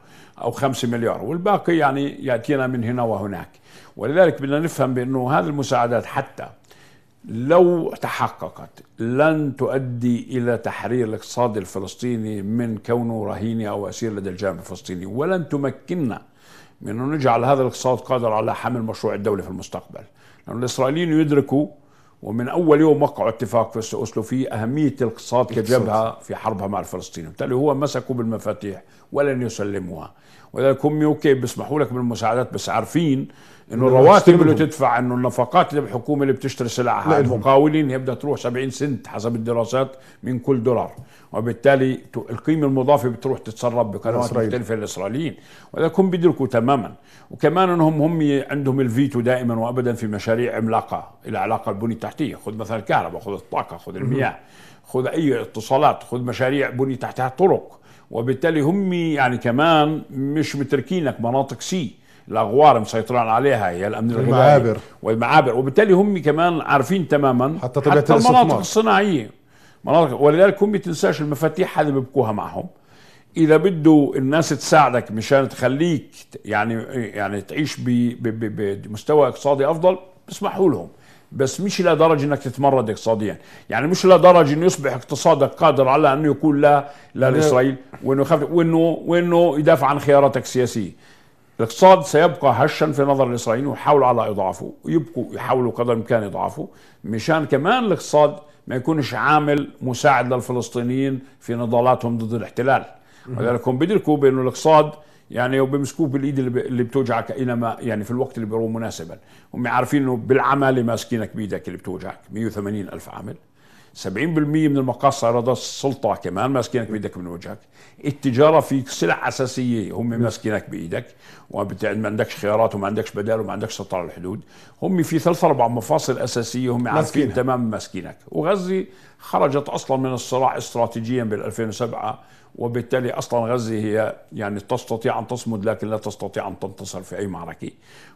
او 5 مليار والباقي يعني ياتينا من هنا وهناك ولذلك بدنا نفهم بانه هذه المساعدات حتى لو تحققت لن تؤدي الى تحرير الاقتصاد الفلسطيني من كونه رهينه او اسير لدى الجانب الفلسطيني ولن تمكننا من ان نجعل هذا الاقتصاد قادر على حمل مشروع الدوله في المستقبل لان الاسرائيليين يدركوا ومن اول يوم وقعوا اتفاق في اوسلو في اهميه الاقتصاد كجبهه في حربها مع الفلسطينيين، وبالتالي هو مسكوا بالمفاتيح ولن يسلموها، ولذلك هم اوكي بيسمحوا لك بالمساعدات بس عارفين انه الرواتب اللي تدفع انه النفقات اللي بالحكومه اللي بتشتري سلعها المقاولين هي بدها تروح 70 سنت حسب الدراسات من كل دولار وبالتالي القيمه المضافه بتروح تتسرب بقنوات مختلفه للاسرائيليين ولذلك هم بيدركوا تماما وكمان انهم هم عندهم الفيتو دائما وابدا في مشاريع عملاقه العلاقه علاقه تحت تحتيه خذ مثلا الكهرباء خذ الطاقه خذ المياه خذ اي اتصالات خذ مشاريع بني تحتها طرق وبالتالي هم يعني كمان مش متركينك مناطق سي الاغوار مسيطران عليها هي الامن الغذائي والمعابر والمعابر وبالتالي هم كمان عارفين تماما حتى طبيعه حتى المناطق الصناعيه مناطق ولذلك هم تنساش المفاتيح هذه بيبقوها معهم اذا بده الناس تساعدك مشان تخليك يعني يعني تعيش بمستوى اقتصادي افضل بيسمحوا لهم بس مش الى درجه انك تتمرد اقتصاديا يعني مش الى درجه انه يصبح اقتصادك قادر على انه يقول لا لا لاسرائيل وانه يخاف وانه وانه يدافع عن خياراتك السياسيه الاقتصاد سيبقى هشا في نظر الاسرائيليين ويحاولوا على اضعافه يبقوا يحاولوا قدر الامكان اضعافه مشان كمان الاقتصاد ما يكونش عامل مساعد للفلسطينيين في نضالاتهم ضد الاحتلال ولذلك هم بيدركوا بانه الاقتصاد يعني وبيمسكوك بالايد اللي بتوجعك اينما يعني في الوقت اللي بيروه مناسبا هم عارفين انه بالعماله ماسكينك بايدك اللي بتوجعك 180 الف عامل 70% من المقاصة رضا السلطة كمان ماسكينك بإيدك من وجهك التجارة في سلع أساسية هم ماسكينك بإيدك وبالتالي ما عندكش خيارات وما عندكش بدائل وما عندكش سيطره على الحدود هم في ثلاث اربع مفاصل اساسيه هم عارفين تمام ماسكينك وغزه خرجت اصلا من الصراع استراتيجيا بال 2007 وبالتالي اصلا غزه هي يعني تستطيع ان تصمد لكن لا تستطيع ان تنتصر في اي معركه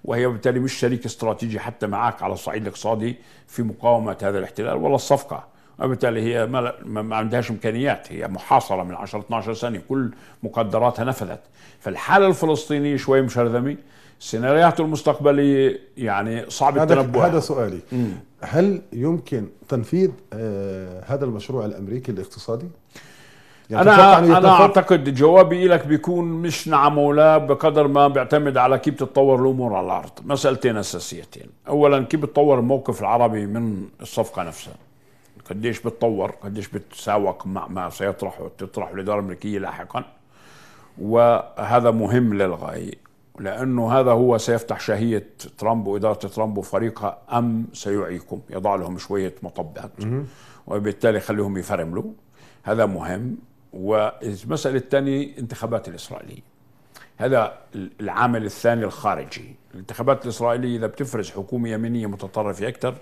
وهي بالتالي مش شريك استراتيجي حتى معك على الصعيد الاقتصادي في مقاومه هذا الاحتلال ولا الصفقه وبالتالي هي ما عندهاش امكانيات هي محاصره من 10 12 سنه كل مقدراتها نفذت فالحاله الفلسطينيه شوي مشرذمه سيناريوهاته المستقبليه يعني صعب التنبؤ هذا سؤالي مم. هل يمكن تنفيذ آه هذا المشروع الامريكي الاقتصادي؟ يعني انا أن انا اعتقد جوابي لك بيكون مش نعم ولا بقدر ما بيعتمد على كيف تتطور الامور على الارض مسالتين اساسيتين اولا كيف بتطور الموقف العربي من الصفقه نفسها قديش بتطور قديش بتساوق مع ما سيطرح وتطرح الإدارة الأمريكية لاحقا وهذا مهم للغاية لأنه هذا هو سيفتح شهية ترامب وإدارة ترامب وفريقها أم سيعيكم يضع لهم شوية مطبات وبالتالي خليهم يفرملوا هذا مهم والمسألة الثانية انتخابات الإسرائيلية هذا العامل الثاني الخارجي الانتخابات الإسرائيلية إذا بتفرز حكومة يمينية متطرفة أكثر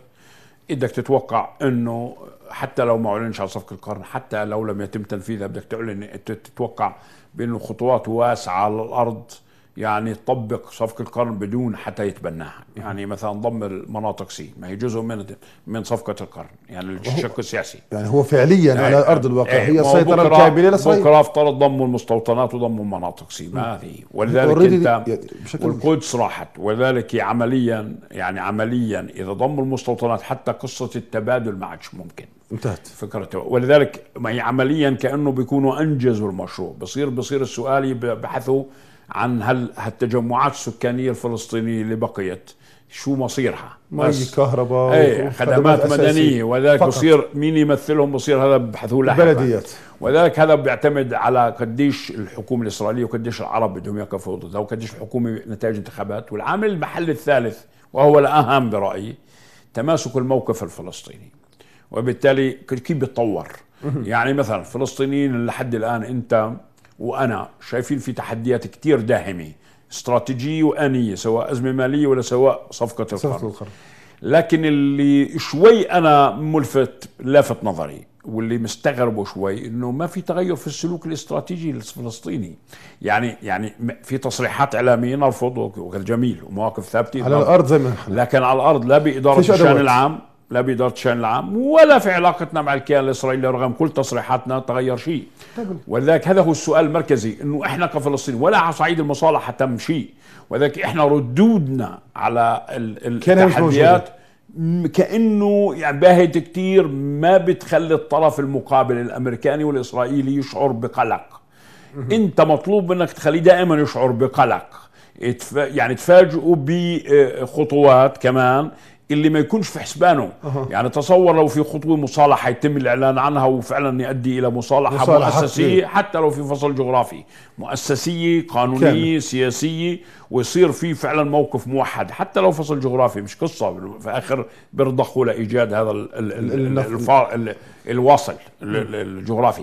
بدك تتوقع انه حتى لو ما اعلنش على صفقه القرن حتى لو لم يتم تنفيذها بدك تعلن تتوقع بانه خطوات واسعه على الارض يعني تطبق صفقه القرن بدون حتى يتبناها يعني مثلا ضم المناطق سي ما هي جزء من من صفقه القرن يعني الشق السياسي يعني هو فعليا يعني على ارض الواقع يعني هي السيطره الكامله الاسرائيليه بكره افترض ضموا المستوطنات وضموا المناطق سي ما في ولذلك انت يعني والقدس راحت ولذلك عمليا يعني عمليا اذا ضموا المستوطنات حتى قصه التبادل ما عادش ممكن انتهت فكرة ولذلك ما هي عمليا كانه بيكونوا انجزوا المشروع بصير بصير السؤال بحثوا عن هالتجمعات السكانيه الفلسطينيه اللي بقيت شو مصيرها مي كهرباء اي خدمات مدنيه ولذلك بصير مين يمثلهم بصير هذا بحثوا له بلديات ولذلك هذا بيعتمد على قديش الحكومه الاسرائيليه وقديش العرب بدهم يقفوا ضدها وقديش الحكومه نتائج انتخابات والعامل المحلي الثالث وهو الاهم برايي تماسك الموقف الفلسطيني وبالتالي كيف بيتطور يعني مثلا الفلسطينيين لحد الان انت وانا شايفين في تحديات كثير داهمه استراتيجيه وانيه سواء ازمه ماليه ولا سواء صفقه القرض, صفقة لكن اللي شوي انا ملفت لافت نظري واللي مستغربه شوي انه ما في تغير في السلوك الاستراتيجي الفلسطيني يعني يعني في تصريحات اعلاميه نرفض جميل ومواقف ثابته على الارض زي ما لكن على الارض لا باداره الشان العام لا بإدارة الشأن العام ولا في علاقتنا مع الكيان الإسرائيلي رغم كل تصريحاتنا تغير شيء ولذلك هذا هو السؤال المركزي أنه إحنا كفلسطين ولا على صعيد المصالحة تم شيء ولذلك إحنا ردودنا على التحديات كأنه يعني باهت كتير ما بتخلي الطرف المقابل الأمريكاني والإسرائيلي يشعر بقلق أنت مطلوب منك تخليه دائما يشعر بقلق يعني تفاجئوا بخطوات كمان اللي ما يكونش في حسبانه أه. يعني تصور لو في خطوه مصالحه يتم الاعلان عنها وفعلا يؤدي الى مصالحه, مصالحة مؤسسيه حتى, حتى لو في فصل جغرافي مؤسسيه قانونيه كامل. سياسيه ويصير في فعلا موقف موحد حتى لو فصل جغرافي مش قصه في اخر برضخوا لايجاد هذا الـ الـ الـ الـ الـ الواصل الجغرافي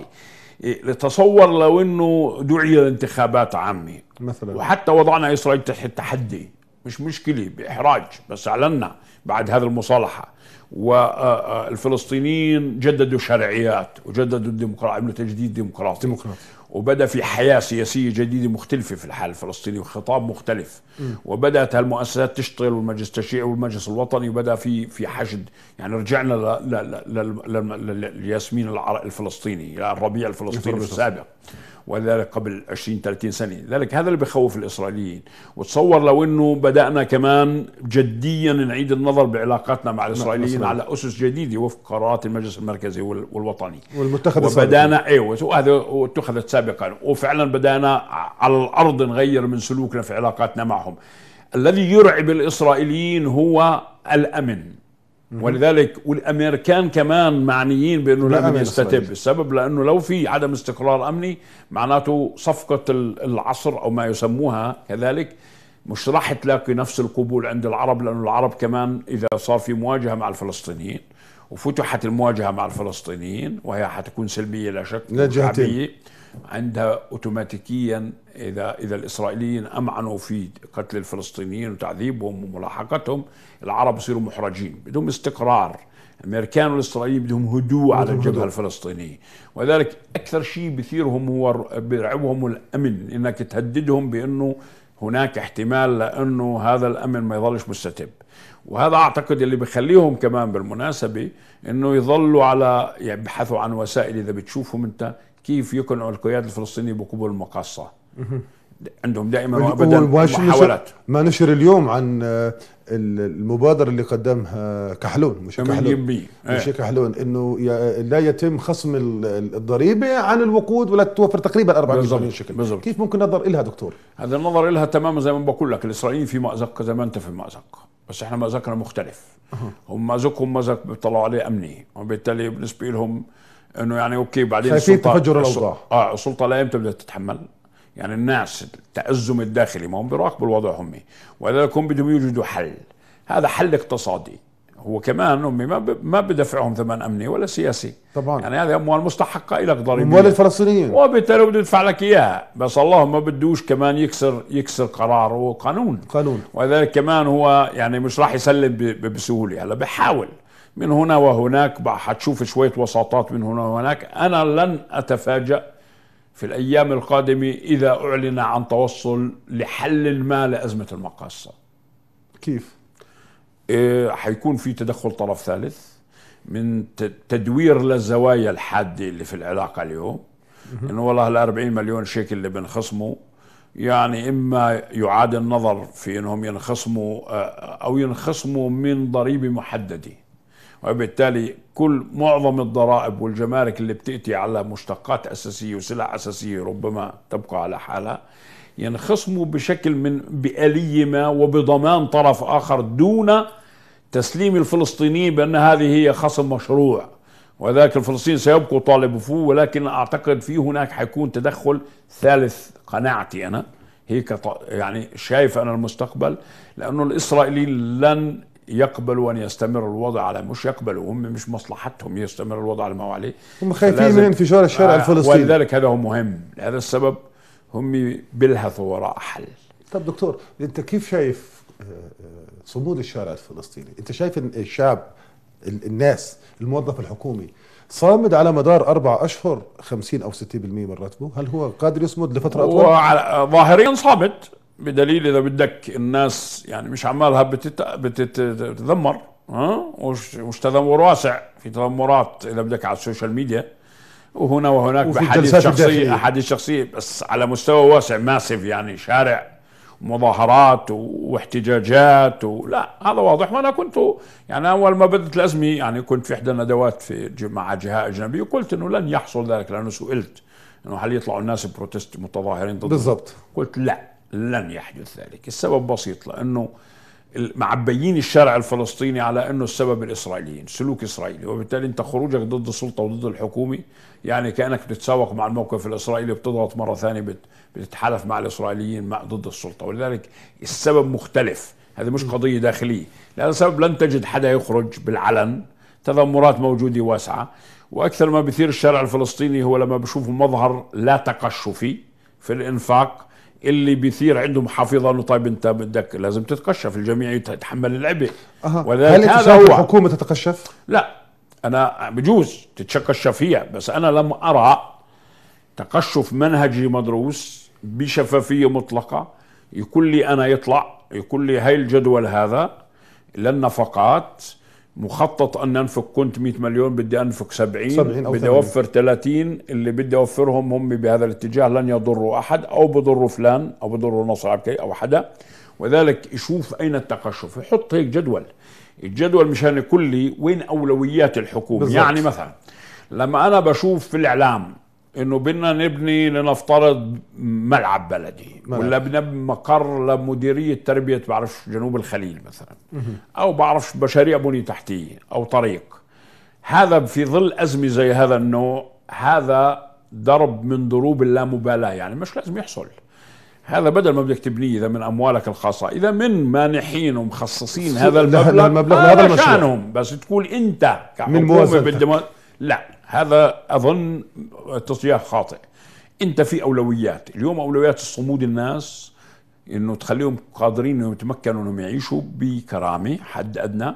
تصور لو انه دعي لانتخابات عامه مثلا وحتى وضعنا اسرائيل تحت التحدي مش مشكلة بإحراج بس أعلنا بعد هذه المصالحة والفلسطينيين جددوا شرعيات وجددوا الديمقراطية عملوا تجديد ديمقراطي ديمقراطي وبدا في حياه سياسيه جديده مختلفه في الحال الفلسطيني وخطاب مختلف م. وبدات هالمؤسسات تشتغل والمجلس التشريعي والمجلس الوطني وبدا في في حشد يعني رجعنا للياسمين الفلسطيني الربيع الفلسطيني السابق ولذلك قبل 20 30 سنه لذلك هذا اللي بخوف الاسرائيليين وتصور لو انه بدانا كمان جديا نعيد النظر بعلاقاتنا مع نعم، الاسرائيليين نعم. على اسس جديده وفق قرارات المجلس المركزي والوطني والمتخذ وبدانا ايوه وهذا اتخذت سابقا وفعلا بدانا على الارض نغير من سلوكنا في علاقاتنا معهم الذي يرعب الاسرائيليين هو الامن ولذلك والامريكان كمان معنيين بانه الامن يستتب السبب لانه لو في عدم استقرار امني معناته صفقه العصر او ما يسموها كذلك مش راح تلاقي نفس القبول عند العرب لانه العرب كمان اذا صار في مواجهه مع الفلسطينيين وفتحت المواجهه مع الفلسطينيين وهي حتكون سلبيه لا شك لا عندها اوتوماتيكيا إذا إذا الإسرائيليين أمعنوا في قتل الفلسطينيين وتعذيبهم وملاحقتهم العرب يصيروا محرجين بدهم استقرار الامريكان والاسرائيليين بدهم هدوء على الجبهه الفلسطينيه وذلك اكثر شيء بثيرهم هو بيرعبهم الامن انك تهددهم بانه هناك احتمال لانه هذا الامن ما يظلش مستتب وهذا اعتقد اللي بخليهم كمان بالمناسبه انه يظلوا على يعني بحثوا عن وسائل اذا بتشوفهم انت كيف يقنعوا القيادة الفلسطينية بقبول المقاصة عندهم دائما وابدا محاولات ما نشر اليوم عن آه، المبادره اللي قدمها كحلون مش كحلون مش آه. كحلون انه لا يتم خصم الضريبه عن الوقود ولا توفر تقريبا 4 مليون شكل بالزبط. كيف ممكن نظر لها دكتور هذا النظر لها تماما زي ما بقول لك الاسرائيليين في مازق زي ما انت في مازق بس احنا مازقنا مختلف هم مازقهم مازق بيطلعوا عليه امني وبالتالي بالنسبه لهم انه يعني اوكي بعدين السلطه تفجر الاوضاع اه السلطه لا امتى بدها تتحمل يعني الناس التأزم الداخلي ما هم بيراقبوا هم ولذلك هم بدهم يوجدوا حل هذا حل اقتصادي هو كمان امي ما ب... ما بدفعهم ثمن امني ولا سياسي طبعا يعني هذه اموال مستحقه لك ضريبيه اموال الفلسطينيين وبالتالي بده يدفع لك اياها بس اللهم ما بدوش كمان يكسر يكسر قراره قانون قانون ولذلك كمان هو يعني مش راح يسلم ب... بسهوله هلا بحاول من هنا وهناك حتشوف شويه وساطات من هنا وهناك انا لن اتفاجأ في الأيام القادمة إذا أعلن عن توصل لحل ما لأزمة المقاصة كيف؟ إيه حيكون في تدخل طرف ثالث من تدوير للزوايا الحادة اللي في العلاقة اليوم انه والله ال 40 مليون شيكل اللي بنخصموا يعني اما يعاد النظر في انهم ينخصموا آه، او ينخصموا من ضريبه محدده وبالتالي كل معظم الضرائب والجمارك اللي بتأتي على مشتقات أساسية وسلع أساسية ربما تبقى على حالها ينخصموا بشكل من بآلية ما وبضمان طرف آخر دون تسليم الفلسطينيين بأن هذه هي خصم مشروع وذلك الفلسطينيين سيبقوا طالبوا فيه ولكن أعتقد في هناك حيكون تدخل ثالث قناعتي أنا هيك يعني شايف أنا المستقبل لأنه الإسرائيليين لن يقبلوا ان يستمر الوضع على مش يقبلوا هم مش مصلحتهم يستمر الوضع على ما هو عليه هم خايفين من انفجار الشارع آه الفلسطيني ولذلك هذا هو مهم لهذا السبب هم بيلهثوا وراء حل طب دكتور انت كيف شايف آه، آه، صمود الشارع الفلسطيني انت شايف ان الشعب الناس الموظف الحكومي صامد على مدار أربع أشهر 50 أو 60% من راتبه هل هو قادر يصمد لفترة أطول؟ ظاهريا صامد بدليل اذا بدك الناس يعني مش عمالها بتتذمر ها مش تذمر واسع في تذمرات اذا بدك على السوشيال ميديا وهنا وهناك بحديث شخصي احاديث شخصيه بس على مستوى واسع ماسف يعني شارع مظاهرات واحتجاجات ولا هذا واضح وانا كنت يعني اول ما بدت الازمه يعني كنت في احدى الندوات في مع جهه اجنبيه وقلت انه لن يحصل ذلك لانه سئلت انه هل يطلعوا الناس بروتست متظاهرين ضد بالضبط قلت لا لن يحدث ذلك السبب بسيط لأنه معبيين الشارع الفلسطيني على انه السبب الاسرائيليين سلوك اسرائيلي وبالتالي انت خروجك ضد السلطه وضد الحكومة يعني كانك بتتسوق مع الموقف الاسرائيلي بتضغط مره ثانيه بتتحالف مع الاسرائيليين مع ضد السلطه ولذلك السبب مختلف هذه مش قضيه داخليه لهذا السبب لن تجد حدا يخرج بالعلن تذمرات موجوده واسعه واكثر ما بثير الشارع الفلسطيني هو لما بشوفه مظهر لا تقشفي في الانفاق اللي بيثير عندهم حافظه انه طيب انت بدك لازم تتكشف الجميع يتحمل العبء أه. هل هذا هو الحكومه تتكشف؟ لا انا بجوز تتكشف هي بس انا لم ارى تقشف منهجي مدروس بشفافيه مطلقه يقول لي انا يطلع يقول لي هاي الجدول هذا للنفقات مخطط ان انفق كنت 100 مليون بدي انفق 70, 70 أو بدي اوفر 30 اللي بدي اوفرهم هم بهذا الاتجاه لن يضروا احد او بضروا فلان او بضروا نصر عبكي او حدا وذلك يشوف اين التقشف يحط هيك جدول الجدول مشان كلي وين اولويات الحكومه بالزبط. يعني مثلا لما انا بشوف في الاعلام انه بدنا نبني لنفترض ملعب بلدي ملعب. ولا بنبني مقر لمديريه تربيه بعرفش جنوب الخليل مثلا او بعرفش مشاريع بنيه تحتيه او طريق هذا في ظل ازمه زي هذا النوع هذا ضرب من ضروب اللامبالاه يعني مش لازم يحصل هذا بدل ما بدك تبنيه اذا من اموالك الخاصه اذا من مانحين ومخصصين هذا المبلغ, آه، هذا المبلغ هذا شانهم بس تقول انت كحكومه بالدمو... لا هذا أظن تصريح خاطئ أنت في أولويات اليوم أولويات الصمود الناس انه تخليهم قادرين انهم يتمكنوا انهم يعيشوا بكرامه حد ادنى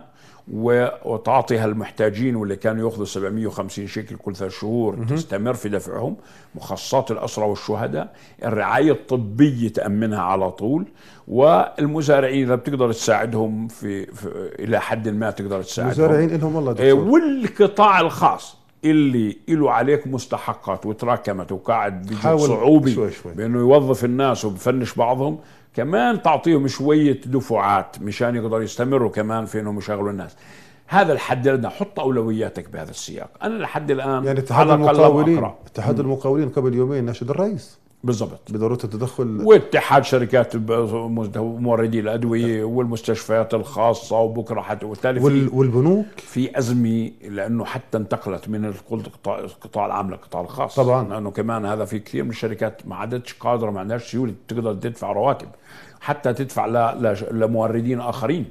وتعطي هالمحتاجين واللي كانوا ياخذوا 750 شيكل كل ثلاث شهور تستمر في دفعهم مخصصات الاسرى والشهداء الرعايه الطبيه تامنها على طول والمزارعين اذا بتقدر تساعدهم في, في الى حد ما تقدر تساعدهم المزارعين لهم والله إيه، دكتور والقطاع الخاص اللي له عليك مستحقات وتراكمت وقاعد بيجي صعوبه شوي شوي. بانه يوظف الناس وبفنش بعضهم كمان تعطيهم شويه دفعات مشان يقدروا يستمروا كمان في انهم يشغلوا الناس هذا الحد الادنى حط اولوياتك بهذا السياق انا لحد الان يعني اتحاد المقاولين اتحاد المقاولين قبل يومين ناشد الرئيس بالضبط بضروره التدخل واتحاد شركات موردي الادويه نعم. والمستشفيات الخاصه وبكره حتى وبالتالي وال والبنوك في ازمه لانه حتى انتقلت من القطاع القطاع العام للقطاع الخاص طبعا لانه كمان هذا في كثير من الشركات ما عادتش قادره ما عندهاش سيوله تقدر تدفع رواتب حتى تدفع ل... لموردين اخرين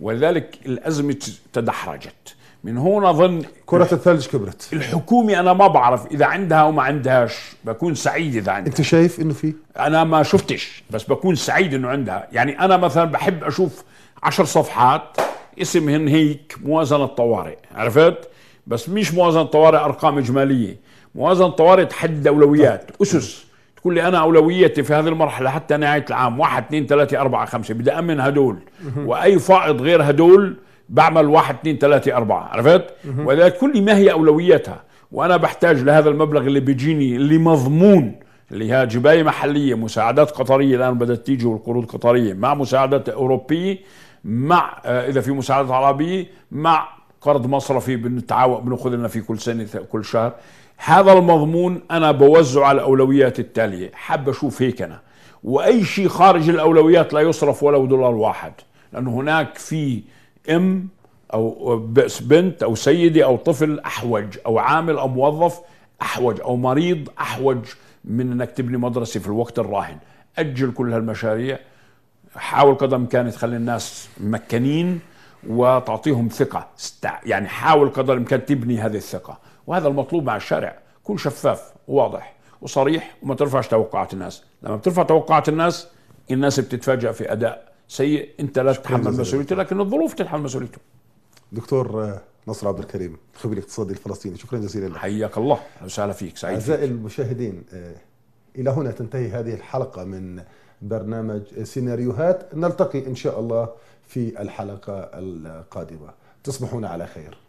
ولذلك الازمه تدحرجت من هون اظن كرة الثلج كبرت الحكومة انا ما بعرف اذا عندها او ما عندهاش بكون سعيد اذا عندها انت شايف انه في انا ما شفتش بس بكون سعيد انه عندها يعني انا مثلا بحب اشوف عشر صفحات اسمهن هيك موازنة طوارئ عرفت بس مش موازنة طوارئ ارقام اجمالية موازنة طوارئ تحدد اولويات طيب. اسس تقول لي انا اولويتي في هذه المرحله حتى نهايه العام واحد اثنين ثلاثه اربعه خمسه بدي امن هدول واي فائض غير هدول بعمل واحد اثنين ثلاثة أربعة عرفت؟ ولذلك كل ما هي أولوياتها وأنا بحتاج لهذا المبلغ اللي بيجيني لمضمون اللي هي جباية محلية مساعدات قطرية الآن بدأت تيجي والقروض قطرية مع مساعدات أوروبية مع آه، إذا في مساعدات عربية مع قرض مصرفي بنتعاون بناخذ لنا في كل سنة كل شهر هذا المضمون أنا بوزعه على الأولويات التالية حاب أشوف هيك أنا وأي شيء خارج الأولويات لا يصرف ولو دولار واحد لأنه هناك في ام او بنت او سيدي او طفل احوج او عامل او موظف احوج او مريض احوج من انك تبني مدرسه في الوقت الراهن اجل كل هالمشاريع حاول قدر الامكان تخلي الناس مكنين وتعطيهم ثقه يعني حاول قدر الامكان تبني هذه الثقه وهذا المطلوب مع الشارع كن شفاف وواضح وصريح وما ترفعش توقعات الناس لما بترفع توقعات الناس الناس بتتفاجأ في أداء سيء انت لا تتحمل مسؤوليته لكن الظروف تتحمل مسؤوليته دكتور نصر عبد الكريم الخبير الاقتصادي الفلسطيني شكرا جزيلا لك حياك الله وسهلا فيك سعيد اعزائي المشاهدين آه، الى هنا تنتهي هذه الحلقه من برنامج سيناريوهات نلتقي ان شاء الله في الحلقه القادمه تصبحون على خير